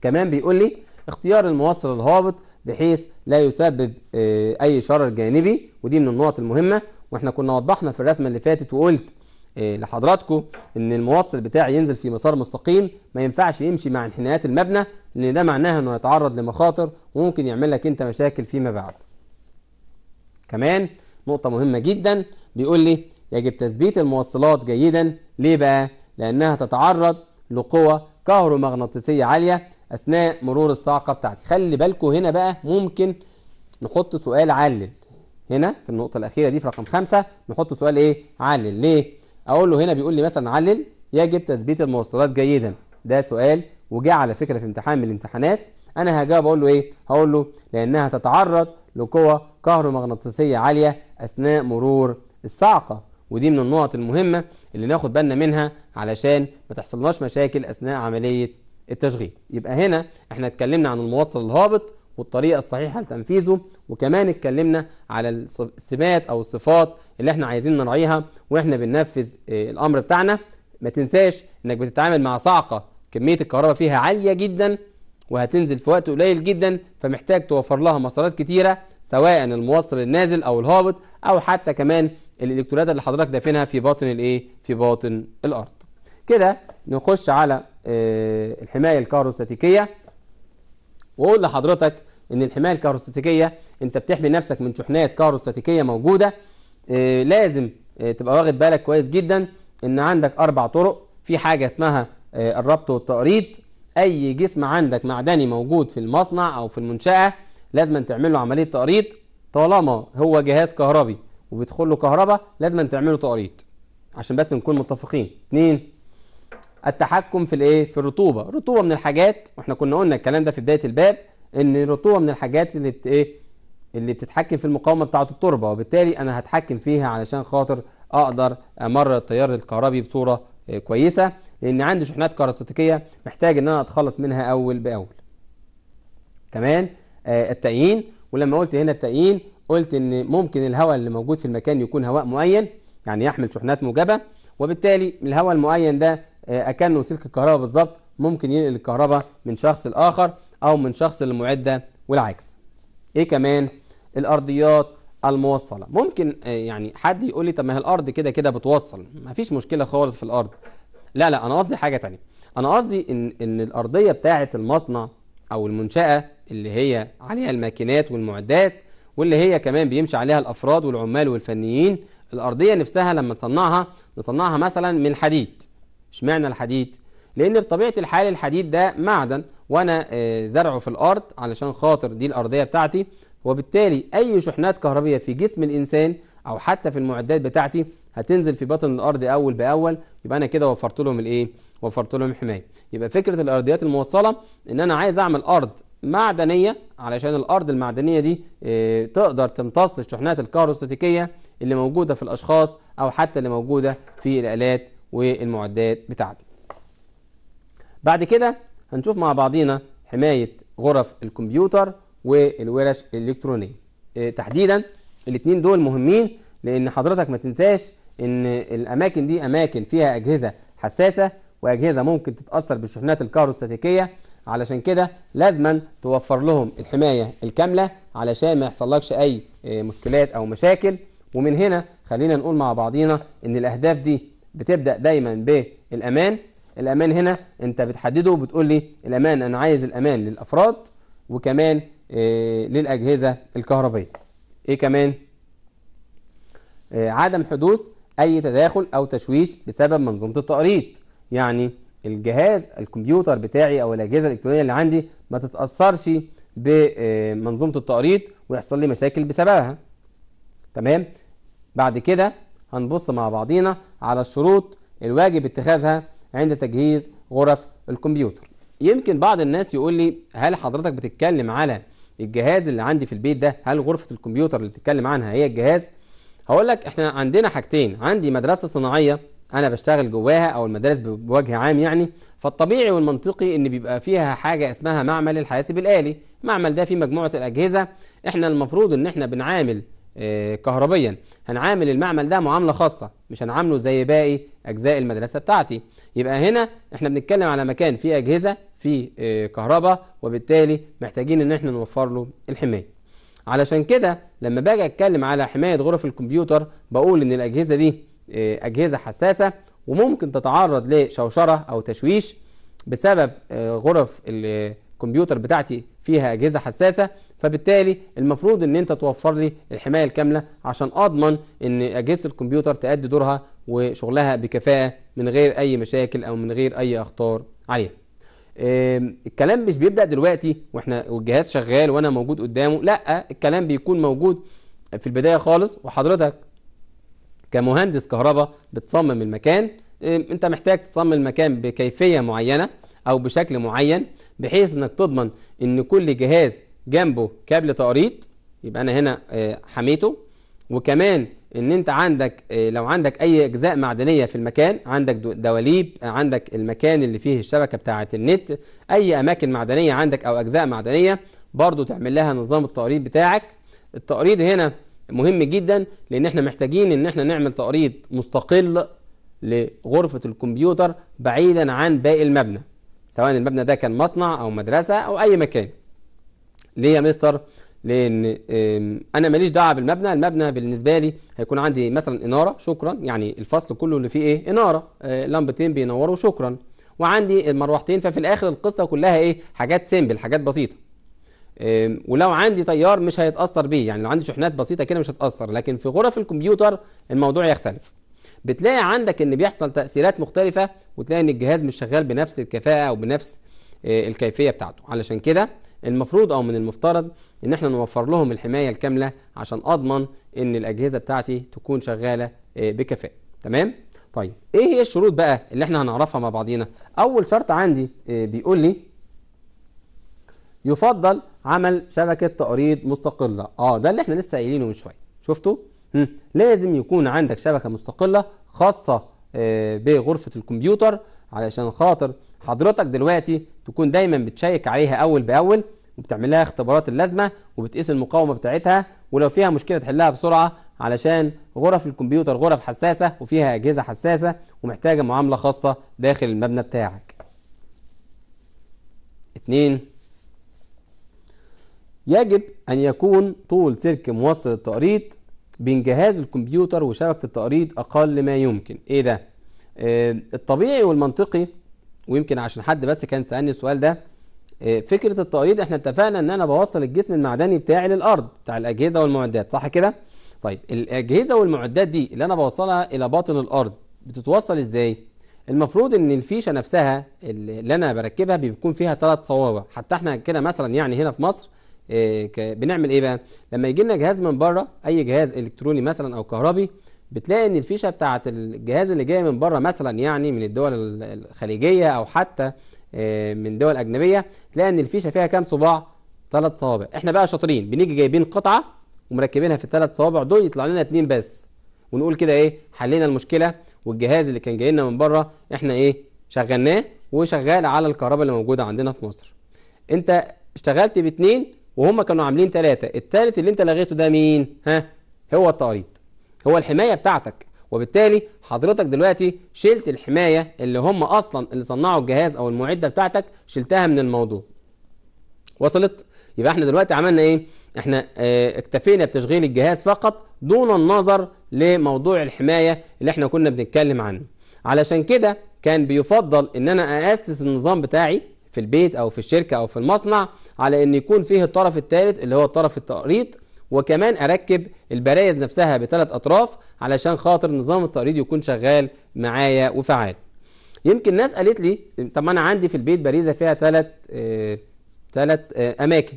كمان بيقول لي اختيار الموصل الهابط بحيث لا يسبب آه، اي شرر جانبي ودي من النقط المهمه واحنا كنا وضحنا في الرسمه اللي فاتت وقلت آه، لحضراتكم ان الموصل بتاعي ينزل في مسار مستقيم ما ينفعش يمشي مع انحناءات المبنى لان ده معناه انه هيتعرض لمخاطر وممكن يعمل لك انت مشاكل فيما بعد كمان نقطة مهمة جدا بيقول لي يجب تثبيت الموصلات جيدا ليه بقى؟ لأنها تتعرض لقوى كهرومغناطيسية عالية أثناء مرور الصاعقة بتاعتي خلي بالكوا هنا بقى ممكن نحط سؤال علل هنا في النقطة الأخيرة دي في رقم خمسة نحط سؤال إيه؟ علل ليه؟ اقول له هنا بيقول لي مثلا علل يجب تثبيت المواصلات جيدا ده سؤال وجه على فكره في امتحان من الامتحانات انا هجاوب اقول له ايه هقول له لانها تتعرض لقوى كهرومغناطيسيه عاليه اثناء مرور الصاعقه ودي من النقط المهمه اللي ناخد بالنا منها علشان ما تحصلناش مشاكل اثناء عمليه التشغيل يبقى هنا احنا اتكلمنا عن الموصل الهابط والطريقة الصحيحة لتنفيذه وكمان اتكلمنا على السمات أو الصفات اللي احنا عايزين نراعيها واحنا بننفذ آه، الأمر بتاعنا ما تنساش انك بتتعامل مع صعقة كمية الكهرباء فيها عالية جدا وهتنزل في وقت قليل جدا فمحتاج توفر لها مسارات كتيرة سواء الموصل النازل أو الهابط أو حتى كمان الإلكترولات اللي حضرتك دافنها في باطن الإيه؟ في باطن الأرض. كده نخش على آه، الحماية الكهروستاتيكية واقول لحضرتك ان الحمايه الكهروستاتيكيه انت بتحمي نفسك من شحنات كهروستاتيكيه موجوده آه، لازم آه، تبقى واخد بالك كويس جدا ان عندك اربع طرق في حاجه اسمها آه، الربط والتقريض اي جسم عندك معدني موجود في المصنع او في المنشاه لازم تعمل له عمليه تقريض طالما هو جهاز كهربي وبيدخل له كهرباء لازم تعمله تقريض عشان بس نكون متفقين اتنين التحكم في الايه في الرطوبه الرطوبه من الحاجات واحنا كنا قلنا الكلام ده في بدايه الباب ان الرطوبه من الحاجات اللي بت ايه اللي بتتحكم في المقاومه بتاعه التربه وبالتالي انا هتحكم فيها علشان خاطر اقدر امر التيار الكهربي بصوره إيه، كويسه لان عندي شحنات كهروستاتيكيه محتاج ان انا اتخلص منها اول باول كمان آه، التأيين ولما قلت هنا التأيين قلت ان ممكن الهواء اللي موجود في المكان يكون هواء معين يعني يحمل شحنات موجبه وبالتالي الهواء المعين ده آه، اكنه سلك الكهرباء بالظبط ممكن ينقل الكهرباء من شخص لاخر او من شخص لمعده والعكس ايه كمان الارضيات الموصله ممكن آه، يعني حد يقول لي طب ما هي الارض كده كده بتوصل ما فيش مشكله خالص في الارض لا لا انا قصدي حاجه تانية انا قصدي ان ان الارضيه بتاعه المصنع او المنشاه اللي هي عليها الماكينات والمعدات واللي هي كمان بيمشي عليها الافراد والعمال والفنيين الارضيه نفسها لما نصنعها نصنعها مثلا من حديد اشمعنى الحديد لأن بطبيعة الحال الحديد ده معدن وأنا آه، زرعه في الأرض علشان خاطر دي الأرضية بتاعتي وبالتالي أي شحنات كهربية في جسم الإنسان أو حتى في المعدات بتاعتي هتنزل في بطن الأرض أول بأول يبقى أنا كده وفرت لهم الإيه؟ وفرت لهم حماية يبقى فكرة الأرضيات الموصلة إن أنا عايز أعمل أرض معدنية علشان الأرض المعدنية دي آه، تقدر تمتص الشحنات الكهروستاتيكية اللي موجودة في الأشخاص أو حتى اللي موجودة في الآلات والمعدات بتاعتي بعد كده هنشوف مع بعضينا حماية غرف الكمبيوتر والورش الإلكترونية آه، تحديدا الاتنين دول مهمين لأن حضرتك ما تنساش إن الأماكن دي أماكن فيها أجهزة حساسة وأجهزة ممكن تتأثر بالشحنات الكهروستاتيكية علشان كده لازما توفر لهم الحماية الكاملة علشان ما يحصلكش أي آه، مشكلات أو مشاكل ومن هنا خلينا نقول مع بعضينا إن الأهداف دي بتبدأ دايما بالأمان الأمان هنا أنت بتحدده وبتقول لي الأمان أنا عايز الأمان للأفراد وكمان آه، للأجهزة الكهربية إيه كمان آه، عدم حدوث أي تداخل أو تشويش بسبب منظومة التقريط يعني الجهاز الكمبيوتر بتاعي أو الأجهزة الإلكترونية اللي عندي ما تتأثرش بمنظومة آه، التقريط ويحصل لي مشاكل بسببها تمام بعد كده هنبص مع بعضينا على الشروط الواجب اتخاذها عند تجهيز غرف الكمبيوتر يمكن بعض الناس يقول لي هل حضرتك بتتكلم على الجهاز اللي عندي في البيت ده هل غرفة الكمبيوتر اللي بتتكلم عنها هي الجهاز هقول لك احنا عندنا حاجتين عندي مدرسة صناعية انا بشتغل جواها او المدارس بوجه عام يعني فالطبيعي والمنطقي ان بيبقى فيها حاجة اسمها معمل الحاسب الآلي المعمل ده فيه مجموعة الأجهزة احنا المفروض ان احنا بنعامل آه، كهربيا هنعامل المعمل ده معاملة خاصة مش هنعامله زي باقي أجزاء المدرسة بتاعتي يبقى هنا احنا بنتكلم على مكان فيه أجهزة فيه آه، كهرباء وبالتالي محتاجين ان احنا نوفر له الحماية علشان كده لما باجي اتكلم على حماية غرف الكمبيوتر بقول ان الأجهزة دي آه، أجهزة حساسة وممكن تتعرض لشوشرة أو تشويش بسبب غرف الكمبيوتر بتاعتي فيها اجهزه حساسه فبالتالي المفروض ان انت توفر لي الحمايه الكامله عشان اضمن ان اجهزه الكمبيوتر تأدي دورها وشغلها بكفاءه من غير اي مشاكل او من غير اي اخطار عليها الكلام مش بيبدا دلوقتي واحنا والجهاز شغال وانا موجود قدامه لا الكلام بيكون موجود في البدايه خالص وحضرتك كمهندس كهرباء بتصمم المكان انت محتاج تصمم المكان بكيفيه معينه او بشكل معين بحيث انك تضمن ان كل جهاز جنبه كابل تقريط يبقى انا هنا آه، حميته وكمان ان انت عندك آه، لو عندك اي اجزاء معدنيه في المكان عندك دواليب آه، عندك المكان اللي فيه الشبكه بتاعه النت اي اماكن معدنيه عندك او اجزاء معدنيه برضو تعمل لها نظام التقريض بتاعك التقريض هنا مهم جدا لان احنا محتاجين ان احنا نعمل تقريض مستقل لغرفه الكمبيوتر بعيدا عن باقي المبنى سواء المبنى ده كان مصنع أو مدرسة أو أي مكان ليه يا مستر؟ لأن أنا ماليش دعوة بالمبنى المبنى بالنسبة لي هيكون عندي مثلا إنارة شكرا يعني الفصل كله اللي فيه إيه إنارة آه، لمبتين بينوروا شكرا وعندي المروحتين ففي الآخر القصة كلها إيه حاجات سيمبل حاجات بسيطة ولو عندي تيار مش هيتأثر بيه يعني لو عندي شحنات بسيطة كده مش هتأثر لكن في غرف الكمبيوتر الموضوع يختلف بتلاقي عندك ان بيحصل تاثيرات مختلفه وتلاقي ان الجهاز مش شغال بنفس الكفاءه او بنفس آه، الكيفيه بتاعته علشان كده المفروض او من المفترض ان احنا نوفر لهم الحمايه الكامله عشان اضمن ان الاجهزه بتاعتي تكون شغاله آه، بكفاءه تمام طيب ايه هي الشروط بقى اللي احنا هنعرفها مع بعضينا اول شرط عندي آه، بيقول لي يفضل عمل شبكه تقريض مستقله اه ده اللي احنا لسه قايلينه من شويه شفتوا لازم يكون عندك شبكة مستقلة خاصة آه، بغرفة الكمبيوتر علشان خاطر حضرتك دلوقتي تكون دايما بتشيك عليها أول بأول وبتعمل لها اختبارات اللازمة وبتقيس المقاومة بتاعتها ولو فيها مشكلة تحلها بسرعة علشان غرف الكمبيوتر غرف حساسة وفيها أجهزة حساسة ومحتاجة معاملة خاصة داخل المبنى بتاعك اتنين يجب أن يكون طول سلك موصل التقريط بين جهاز الكمبيوتر وشبكة التقريض أقل ما يمكن إيه ده؟ آه، الطبيعي والمنطقي ويمكن عشان حد بس كان سألني السؤال ده آه، فكرة التقريض احنا اتفقنا ان انا بوصل الجسم المعدني بتاعي للارض بتاع الاجهزة والمعدات صح كده؟ طيب الاجهزة والمعدات دي اللي انا بوصلها الى باطن الارض بتتوصل ازاي؟ المفروض ان الفيشة نفسها اللي انا بركبها بيكون فيها ثلاث صوابع حتى احنا كده مثلا يعني هنا في مصر آه، بنعمل ايه بقى لما يجي لنا جهاز من بره اي جهاز الكتروني مثلا او كهربي بتلاقي ان الفيشه بتاعه الجهاز اللي جاي من بره مثلا يعني من الدول الخليجيه او حتى آه، من دول اجنبيه تلاقي ان الفيشه فيها كام صباع ثلاث صوابع احنا بقى شاطرين بنيجي جايبين قطعه ومركبينها في الثلاث صوابع دول يطلع لنا اتنين بس ونقول كده ايه حلينا المشكله والجهاز اللي كان جاي لنا من بره احنا ايه شغلناه وشغال على الكهرباء اللي موجوده عندنا في مصر انت اشتغلت باتنين وهم كانوا عاملين ثلاثة الثالث اللي انت لغيته ده مين ها هو التقريض هو الحماية بتاعتك وبالتالي حضرتك دلوقتي شلت الحماية اللي هم أصلا اللي صنعوا الجهاز أو المعدة بتاعتك شلتها من الموضوع وصلت يبقى احنا دلوقتي عملنا ايه احنا اه اكتفينا بتشغيل الجهاز فقط دون النظر لموضوع الحماية اللي احنا كنا بنتكلم عنه علشان كده كان بيفضل ان انا اسس النظام بتاعي في البيت أو في الشركة أو في المصنع على أن يكون فيه الطرف الثالث اللي هو الطرف التقريط وكمان أركب البرايز نفسها بثلاث أطراف علشان خاطر نظام التقريض يكون شغال معايا وفعال يمكن ناس قالت لي طب أنا عندي في البيت باريزة فيها ثلاث ثلاث آه، آه، أماكن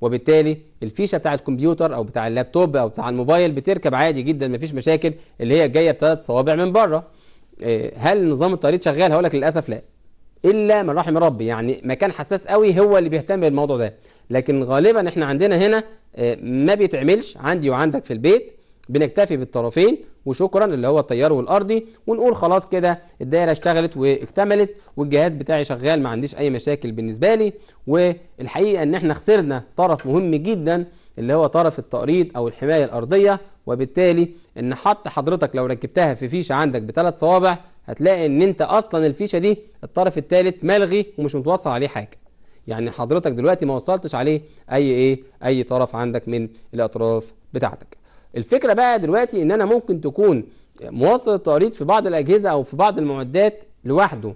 وبالتالي الفيشه بتاع الكمبيوتر او بتاع اللابتوب او بتاع الموبايل بتركب عادي جدا مفيش مشاكل اللي هي جايه بثلاث صوابع من بره آه، هل نظام التقريض شغال هقول لك للاسف لا الا من رحم ربي يعني مكان حساس قوي هو اللي بيهتم بالموضوع ده لكن غالبا احنا عندنا هنا آه، ما بيتعملش عندي وعندك في البيت بنكتفي بالطرفين وشكرا اللي هو التيار والارضي ونقول خلاص كده الدايره اشتغلت واكتملت والجهاز بتاعي شغال ما عنديش اي مشاكل بالنسبه لي والحقيقه ان احنا خسرنا طرف مهم جدا اللي هو طرف التقريض او الحمايه الارضيه وبالتالي ان حط حضرتك لو ركبتها في فيشه عندك بثلاث صوابع هتلاقي ان انت اصلا الفيشه دي الطرف الثالث ملغي ومش متوصل عليه حاجه يعني حضرتك دلوقتي ما وصلتش عليه اي ايه اي طرف عندك من الاطراف بتاعتك الفكره بقى دلوقتي ان انا ممكن تكون موصل التوريد في بعض الاجهزه او في بعض المعدات لوحده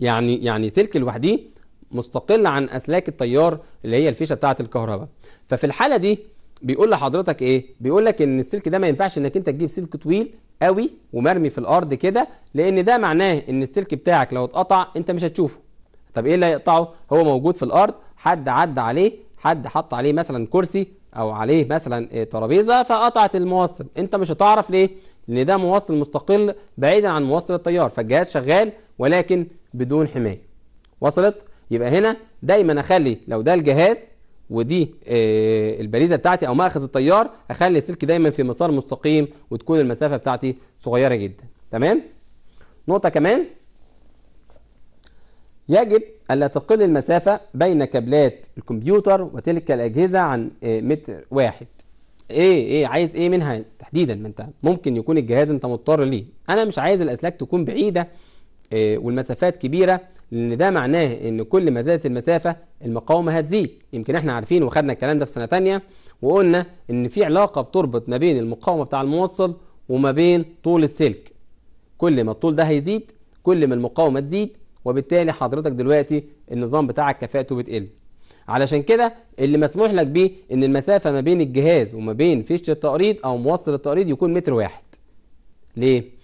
يعني يعني سلك لوحده مستقل عن اسلاك التيار اللي هي الفيشه بتاعه الكهرباء ففي الحاله دي بيقول لحضرتك ايه بيقول لك ان السلك ده ما ينفعش انك انت تجيب سلك طويل قوي ومرمي في الارض كده لان ده معناه ان السلك بتاعك لو اتقطع انت مش هتشوفه طب ايه اللي هيقطعه هو موجود في الارض حد عدى عليه حد حط عليه مثلا كرسي او عليه مثلا آه، ترابيزه فقطعت الموصل انت مش هتعرف ليه لان ده موصل مستقل بعيدا عن موصل التيار فالجهاز شغال ولكن بدون حمايه وصلت يبقى هنا دايما اخلي لو ده الجهاز ودي آه، البريده بتاعتي او ماخذ التيار اخلي السلك دايما في مسار مستقيم وتكون المسافه بتاعتي صغيره جدا تمام نقطه كمان يجب ألا تقل المسافة بين كابلات الكمبيوتر وتلك الأجهزة عن آه، متر واحد ايه ايه عايز ايه منها تحديدا ما انت ممكن يكون الجهاز انت مضطر ليه انا مش عايز الاسلاك تكون بعيده آه، والمسافات كبيره لأن ده معناه إن كل ما زادت المسافة المقاومة هتزيد يمكن إحنا عارفين وخدنا الكلام ده في سنة تانية وقلنا إن في علاقة بتربط ما بين المقاومة بتاع الموصل وما بين طول السلك كل ما الطول ده هيزيد كل ما المقاومة تزيد وبالتالي حضرتك دلوقتي النظام بتاعك كفاءته بتقل علشان كده اللي مسموح لك بيه ان المسافة ما بين الجهاز وما بين فيش التقريض او موصل التقريض يكون متر واحد ليه؟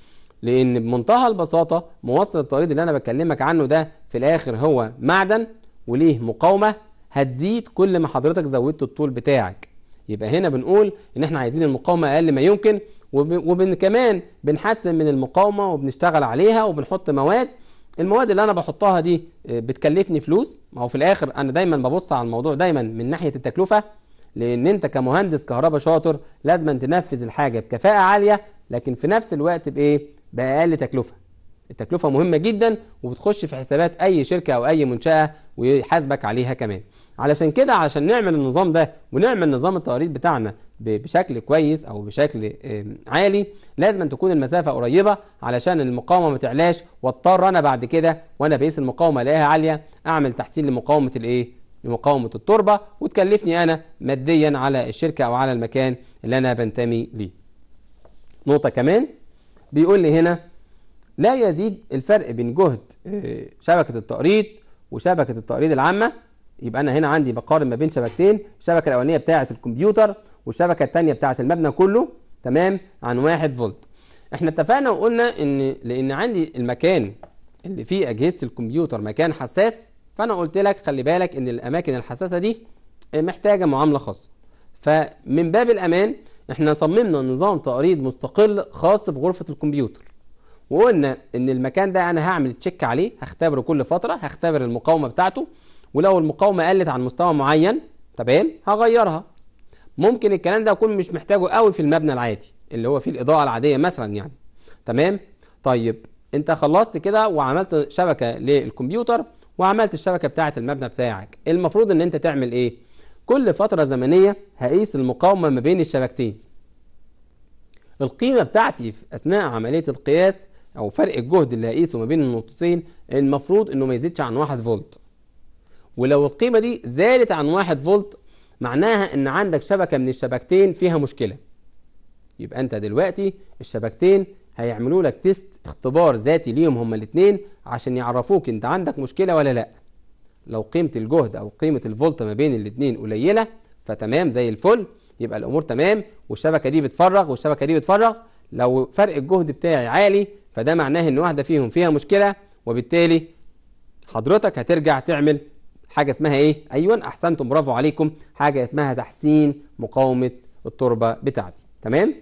لان بمنتهى البساطه موصل الطريد اللي انا بكلمك عنه ده في الاخر هو معدن وليه مقاومه هتزيد كل ما حضرتك زودت الطول بتاعك يبقى هنا بنقول ان احنا عايزين المقاومه اقل ما يمكن وبن كمان بنحسن من المقاومه وبنشتغل عليها وبنحط مواد المواد اللي انا بحطها دي آه، بتكلفني فلوس ما هو في الاخر انا دايما ببص على الموضوع دايما من ناحيه التكلفه لان انت كمهندس كهرباء شاطر لازم تنفذ الحاجه بكفاءه عاليه لكن في نفس الوقت بايه باقل تكلفه التكلفه مهمه جدا وبتخش في حسابات اي شركه او اي منشاه ويحاسبك عليها كمان علشان كده علشان نعمل النظام ده ونعمل نظام التواريد بتاعنا بشكل كويس او بشكل عالي لازم تكون المسافه قريبه علشان المقاومه ما تعلاش واضطر انا بعد كده وانا بقيس المقاومه الاقيها عاليه اعمل تحسين لمقاومه الايه لمقاومه التربه وتكلفني انا ماديا على الشركه او على المكان اللي انا بنتمي ليه نقطه كمان بيقول لي هنا لا يزيد الفرق بين جهد آه، شبكة التقريض وشبكة التقريض العامة يبقى أنا هنا عندي بقارن ما بين شبكتين الشبكة الأولانية بتاعة الكمبيوتر والشبكة الثانية بتاعة المبنى كله تمام عن 1 فولت احنا اتفقنا وقلنا ان لان عندي المكان اللي فيه اجهزه الكمبيوتر مكان حساس فانا قلت لك خلي بالك ان الاماكن الحساسه دي محتاجه معامله خاصه فمن باب الأمان احنا صممنا نظام تقريض مستقل خاص بغرفة الكمبيوتر وقلنا ان المكان ده انا هعمل تشيك عليه هختبره كل فترة هختبر المقاومة بتاعته ولو المقاومة قلت عن مستوى معين تمام هغيرها ممكن الكلام ده اكون مش محتاجه قوي في المبنى العادي اللي هو فيه الاضاءة العادية مثلا يعني تمام طيب انت خلصت كده وعملت شبكة للكمبيوتر وعملت الشبكة بتاعة المبنى بتاعك المفروض ان انت تعمل ايه كل فترة زمنية هقيس المقاومة ما بين الشبكتين القيمة بتاعتي في أثناء عملية القياس أو فرق الجهد اللي هقيسه ما بين النقطتين المفروض إنه ما يزيدش عن واحد فولت ولو القيمة دي زادت عن واحد فولت معناها إن عندك شبكة من الشبكتين فيها مشكلة يبقى أنت دلوقتي الشبكتين هيعملوا لك تيست اختبار ذاتي ليهم هما الاتنين عشان يعرفوك أنت عندك مشكلة ولا لأ لو قيمة الجهد أو قيمة الفولت ما بين الاتنين قليلة فتمام زي الفل يبقى الأمور تمام والشبكة دي بتفرغ والشبكة دي بتفرغ لو فرق الجهد بتاعي عالي فده معناه إن واحدة فيهم فيها مشكلة وبالتالي حضرتك هترجع تعمل حاجة اسمها إيه؟ أيون أحسنتم برافو عليكم حاجة اسمها تحسين مقاومة التربة بتاعتي تمام؟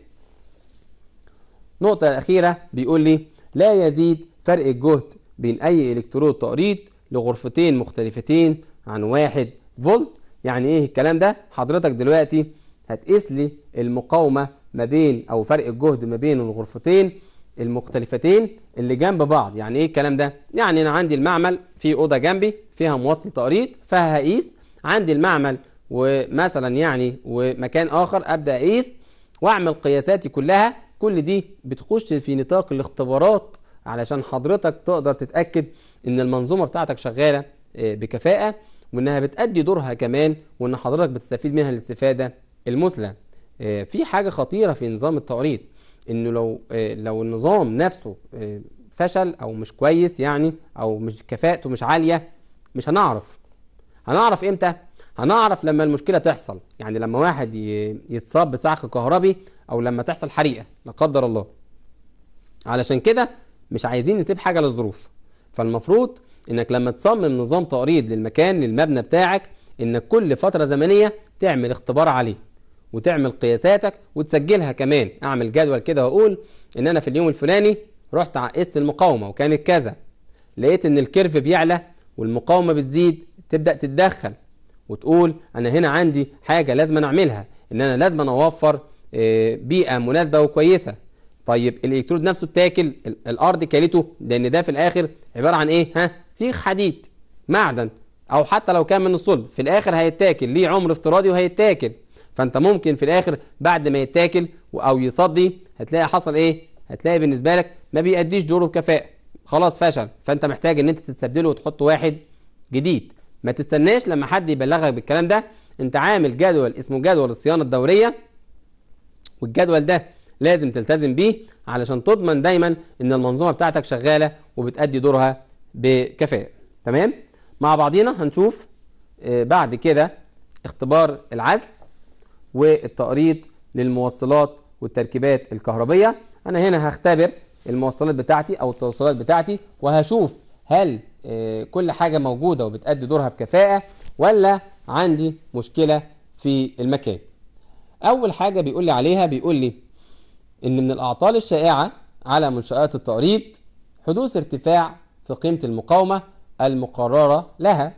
النقطة الأخيرة بيقول لي لا يزيد فرق الجهد بين أي إلكترود تقريض لغرفتين مختلفتين عن واحد فولت يعني ايه الكلام ده حضرتك دلوقتي هتقيس لي المقاومة ما بين او فرق الجهد ما بين الغرفتين المختلفتين اللي جنب بعض يعني ايه الكلام ده يعني انا عندي المعمل في اوضه جنبي فيها موصل تقريط فهقيس عندي المعمل ومثلا يعني ومكان اخر ابدا اقيس واعمل قياساتي كلها كل دي بتخش في نطاق الاختبارات علشان حضرتك تقدر تتاكد ان المنظومه بتاعتك شغاله آه، بكفاءه وانها بتأدي دورها كمان وان حضرتك بتستفيد منها الاستفاده المثلى آه، في حاجه خطيره في نظام التوريد انه لو آه، لو النظام نفسه فشل او مش كويس يعني او مش كفاءته مش عاليه مش هنعرف هنعرف امتى هنعرف لما المشكله تحصل يعني لما واحد يتصاب بسعق كهربي او لما تحصل حريقه لا قدر الله علشان كده مش عايزين نسيب حاجه للظروف فالمفروض انك لما تصمم نظام تقريض للمكان للمبنى بتاعك انك كل فتره زمنيه تعمل اختبار عليه وتعمل قياساتك وتسجلها كمان اعمل جدول كده واقول ان انا في اليوم الفلاني رحت عقست المقاومه وكانت كذا لقيت ان الكيرف بيعلى والمقاومه بتزيد تبدا تتدخل وتقول انا هنا عندي حاجه لازم اعملها ان انا لازم اوفر آه، بيئه مناسبه وكويسه طيب الالكترود نفسه اتاكل الارض كلته لان ده في الاخر عباره عن ايه ها سيخ حديد معدن او حتى لو كان من الصلب في الاخر هيتاكل ليه عمر افتراضي وهيتاكل فانت ممكن في الاخر بعد ما يتاكل او يصدي هتلاقي حصل ايه هتلاقي بالنسبه لك ما بيأديش دوره بكفاءه خلاص فشل فانت محتاج ان انت تستبدله وتحط واحد جديد ما تستناش لما حد يبلغك بالكلام ده انت عامل جدول اسمه جدول الصيانه الدوريه والجدول ده لازم تلتزم بيه علشان تضمن دايما ان المنظومه بتاعتك شغاله وبتأدي دورها بكفاءه تمام مع بعضينا هنشوف آه، بعد كده اختبار العزل والتقريض للموصلات والتركيبات الكهربيه انا هنا هختبر الموصلات بتاعتي او التوصيلات بتاعتي وهشوف هل آه، كل حاجه موجوده وبتأدي دورها بكفاءه ولا عندي مشكله في المكان اول حاجه بيقول لي عليها بيقول لي إن من الأعطال الشائعة على منشآت التقريض حدوث ارتفاع في قيمة المقاومة المقررة لها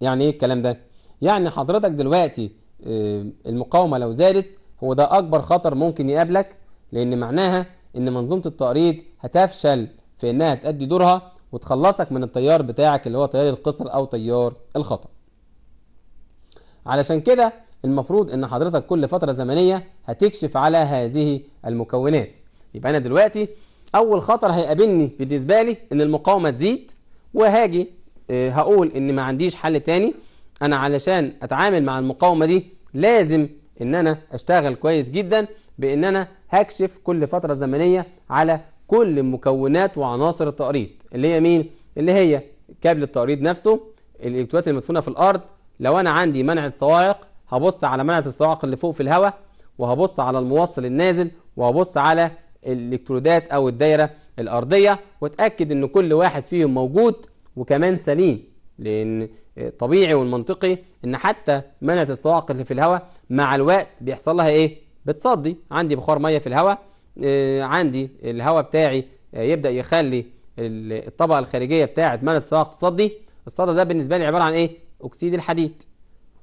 يعني إيه الكلام ده؟ يعني حضرتك دلوقتي آه، المقاومة لو زادت هو ده أكبر خطر ممكن يقابلك لأن معناها إن منظومة التقريض هتفشل في إنها تأدي دورها وتخلصك من التيار بتاعك اللي هو تيار القصر أو تيار الخطأ علشان كده المفروض ان حضرتك كل فترة زمنية هتكشف على هذه المكونات يبقى انا دلوقتي اول خطر هيقابلني بالنسبة لي ان المقاومة تزيد وهاجي آه، هقول ان ما عنديش حل تاني انا علشان اتعامل مع المقاومة دي لازم ان انا اشتغل كويس جدا بان انا هكشف كل فترة زمنية على كل مكونات وعناصر التقريض اللي هي مين؟ اللي هي كابل التقريض نفسه الالكتروات المدفونة في الارض لو انا عندي منع الصواعق هبص على منعة الصواعق اللي فوق في الهواء وهبص على الموصل النازل وهبص على الالكترودات او الدايرة الارضية واتأكد ان كل واحد فيهم موجود وكمان سليم لان طبيعي والمنطقي ان حتى منعة الصواعق اللي في الهواء مع الوقت بيحصل لها ايه بتصدي عندي بخار مية في الهواء آه، عندي الهواء بتاعي آه، يبدأ يخلي الطبقة الخارجية بتاعة منعة الصواعق تصدي الصدى ده بالنسبة لي عبارة عن ايه اكسيد الحديد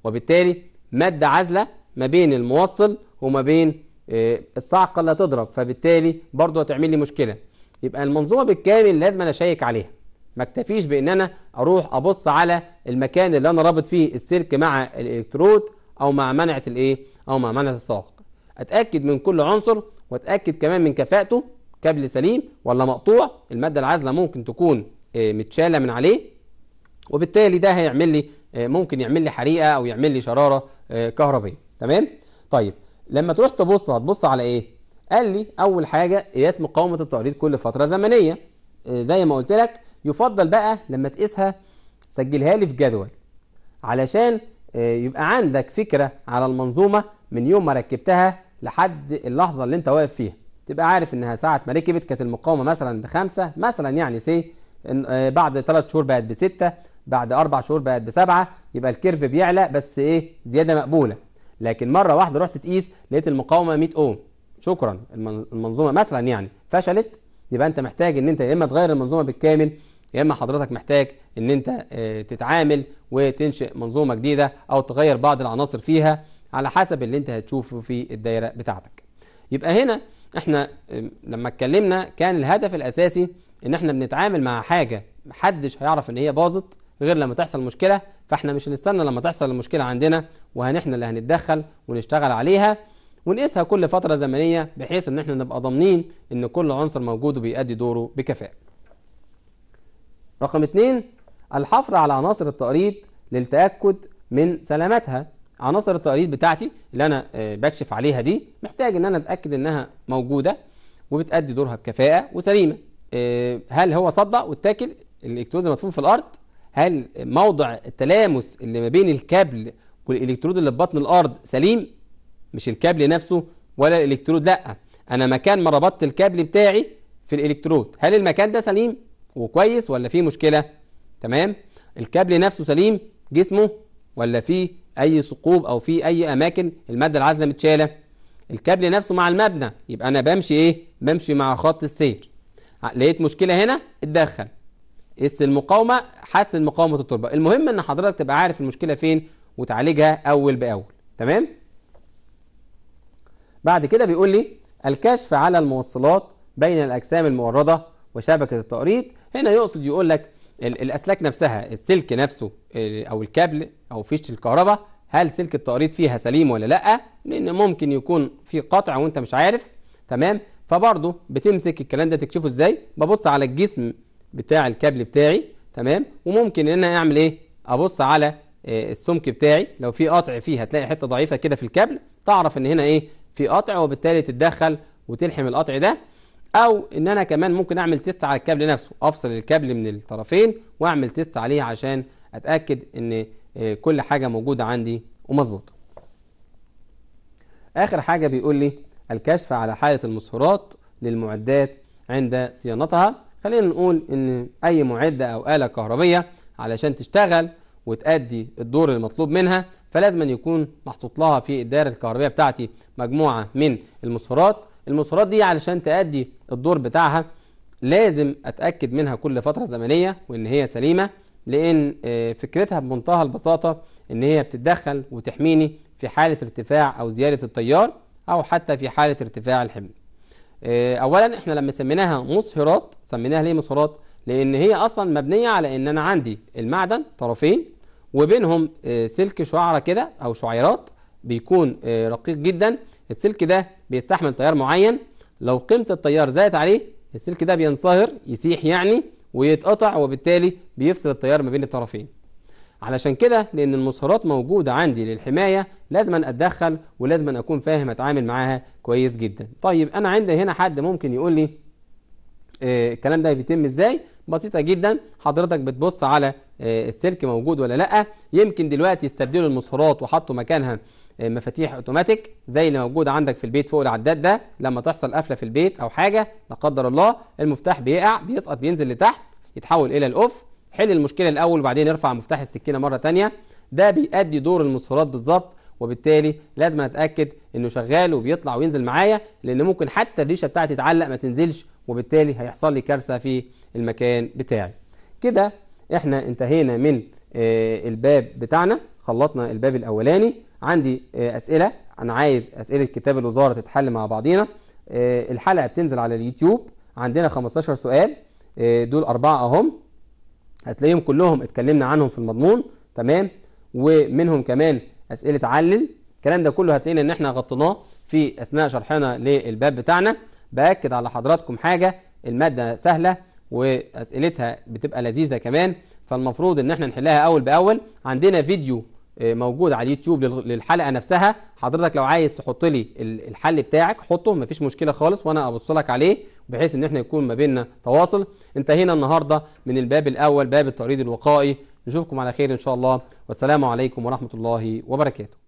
وبالتالي مادة عازلة ما بين الموصل وما بين آه، الصعقة اللي هتضرب فبالتالي برضه هتعمل لي مشكلة يبقى المنظومة بالكامل لازم أنا أشيك عليها ما اكتفيش بإن أنا أروح أبص على المكان اللي أنا رابط فيه السلك مع الإلكترود أو مع منعة الإيه أو مع منعة الصاعق أتأكد من كل عنصر وأتأكد كمان من كفاءته كابل سليم ولا مقطوع المادة العازلة ممكن تكون آه، متشالة من عليه وبالتالي ده هيعمل لي آه، ممكن يعمل لي حريقة أو يعمل لي شرارة آه، كهربيه تمام طيب لما تروح تبص هتبص على ايه قال لي اول حاجه قياس مقاومه التقليد كل فتره زمنيه آه، زي ما قلت لك يفضل بقى لما تقيسها سجلها لي في جدول علشان آه، يبقى عندك فكره على المنظومه من يوم ما ركبتها لحد اللحظه اللي انت واقف فيها تبقى عارف انها ساعه ما ركبت كانت المقاومه مثلا بخمسه مثلا يعني سي بعد ثلاث شهور بقت بسته بعد أربع شهور بقت بسبعة يبقى الكيرف بيعلى بس إيه زيادة مقبولة لكن مرة واحدة رحت تقيس لقيت المقاومة 100 أوم شكرا المنظومة مثلا يعني فشلت يبقى أنت محتاج إن أنت يا إما تغير المنظومة بالكامل يا اما حضرتك محتاج ان انت آه، تتعامل وتنشئ منظومه جديده او تغير بعض العناصر فيها على حسب اللي انت هتشوفه في الدايره بتاعتك يبقى هنا احنا لما اتكلمنا كان الهدف الاساسي ان احنا بنتعامل مع حاجه محدش هيعرف ان هي باظت غير لما تحصل مشكلة فاحنا مش هنستنى لما تحصل المشكلة عندنا وهنحنا اللي هنتدخل ونشتغل عليها ونقيسها كل فترة زمنية بحيث ان احنا نبقى ضامنين ان كل عنصر موجود وبيأدي دوره بكفاءة. رقم اتنين الحفر على عناصر التقريض للتأكد من سلامتها. عناصر التقريض بتاعتي اللي انا آه، بكشف عليها دي محتاج ان انا اتأكد انها موجودة وبتأدي دورها بكفاءة وسليمة. آه، هل هو صدق واتاكل الالكترود المدفون في الارض هل موضع التلامس اللي ما بين الكابل والالكترود اللي في بطن الارض سليم مش الكابل نفسه ولا الالكترود لا انا مكان ما ربطت الكابل بتاعي في الالكترود هل المكان ده سليم وكويس ولا فيه مشكله تمام الكابل نفسه سليم جسمه ولا فيه اي ثقوب او فيه اي اماكن الماده العازله متشاله الكابل نفسه مع المبنى يبقى انا بمشي ايه بمشي مع خط السير لقيت مشكله هنا اتدخل المقاومه حسن مقاومه التربه المهم ان حضرتك تبقى عارف المشكله فين وتعالجها اول باول تمام بعد كده بيقول لي الكشف على الموصلات بين الاجسام الموردة وشبكه التقريط هنا يقصد يقول لك الاسلاك نفسها السلك نفسه او الكابل او فيش الكهرباء هل سلك التقريط فيها سليم ولا لا لان ممكن يكون في قطع وانت مش عارف تمام فبرضه بتمسك الكلام ده تكشفه ازاي ببص على الجسم بتاع الكابل بتاعي تمام وممكن ان انا اعمل ايه ابص على آه، السمك بتاعي لو في قطع فيه هتلاقي حته ضعيفه كده في الكابل تعرف ان هنا ايه في قطع وبالتالي تتدخل وتلحم القطع ده او ان انا كمان ممكن اعمل تيست على الكابل نفسه افصل الكابل من الطرفين واعمل تيست عليه عشان اتاكد ان آه، كل حاجه موجوده عندي ومظبوطه اخر حاجه بيقول لي الكشف على حاله المصهرات للمعدات عند صيانتها خلينا نقول ان اي معدة او آلة كهربية علشان تشتغل وتأدي الدور المطلوب منها فلازم أن يكون محطوط لها في الدائرة الكهربية بتاعتي مجموعة من المسارات المسارات دي علشان تأدي الدور بتاعها لازم أتأكد منها كل فترة زمنية وإن هي سليمة لأن آه، فكرتها بمنتهى البساطة إن هي بتتدخل وتحميني في حالة ارتفاع أو زيادة التيار أو حتى في حالة ارتفاع الحمل آه، اولا احنا لما سميناها مصهرات سميناها ليه مصهرات لان هي اصلا مبنيه على ان انا عندي المعدن طرفين وبينهم آه، سلك شعره كده او شعيرات بيكون آه، رقيق جدا السلك ده بيستحمل تيار معين لو قيمه التيار زادت عليه السلك ده بينصهر يسيح يعني ويتقطع وبالتالي بيفصل التيار ما بين الطرفين علشان كده لأن المصهرات موجودة عندي للحماية لازم أتدخل ولازم أكون فاهم أتعامل معاها كويس جدا طيب أنا عندي هنا حد ممكن يقول لي آه الكلام ده بيتم إزاي بسيطة جدا حضرتك بتبص على آه السلك موجود ولا لأ يمكن دلوقتي يستبدلوا المصهرات وحطوا مكانها آه مفاتيح اوتوماتيك زي اللي موجود عندك في البيت فوق العداد ده لما تحصل قفله في البيت او حاجه لا قدر الله المفتاح بيقع بيسقط بينزل لتحت يتحول الى الاوف حل المشكلة الأول وبعدين ارفع مفتاح السكينة مرة ثانيه ده بيأدي دور المصفرات بالظبط وبالتالي لازم اتاكد انه شغال وبيطلع وينزل معايا لان ممكن حتى الريشه بتاعتي تتعلق ما تنزلش وبالتالي هيحصل لي كارثه في المكان بتاعي كده احنا انتهينا من آه، الباب بتاعنا خلصنا الباب الاولاني عندي آه، اسئله انا عايز اسئله كتاب الوزاره تتحل مع بعضينا آه، الحلقه بتنزل على اليوتيوب عندنا 15 سؤال دول اربعه اهم هتلاقيهم كلهم اتكلمنا عنهم في المضمون تمام ومنهم كمان أسئلة علل الكلام ده كله هتلاقينا إن إحنا غطيناه في أثناء شرحنا للباب بتاعنا بأكد على حضراتكم حاجة المادة سهلة وأسئلتها بتبقى لذيذة كمان فالمفروض إن إحنا نحلها أول بأول عندنا فيديو آه، موجود على اليوتيوب للحلقه نفسها حضرتك لو عايز تحط لي الحل بتاعك حطه مفيش مشكله خالص وانا ابص لك عليه بحيث ان احنا يكون ما بيننا تواصل انتهينا النهارده من الباب الاول باب التوريد الوقائي نشوفكم على خير ان شاء الله والسلام عليكم ورحمه الله وبركاته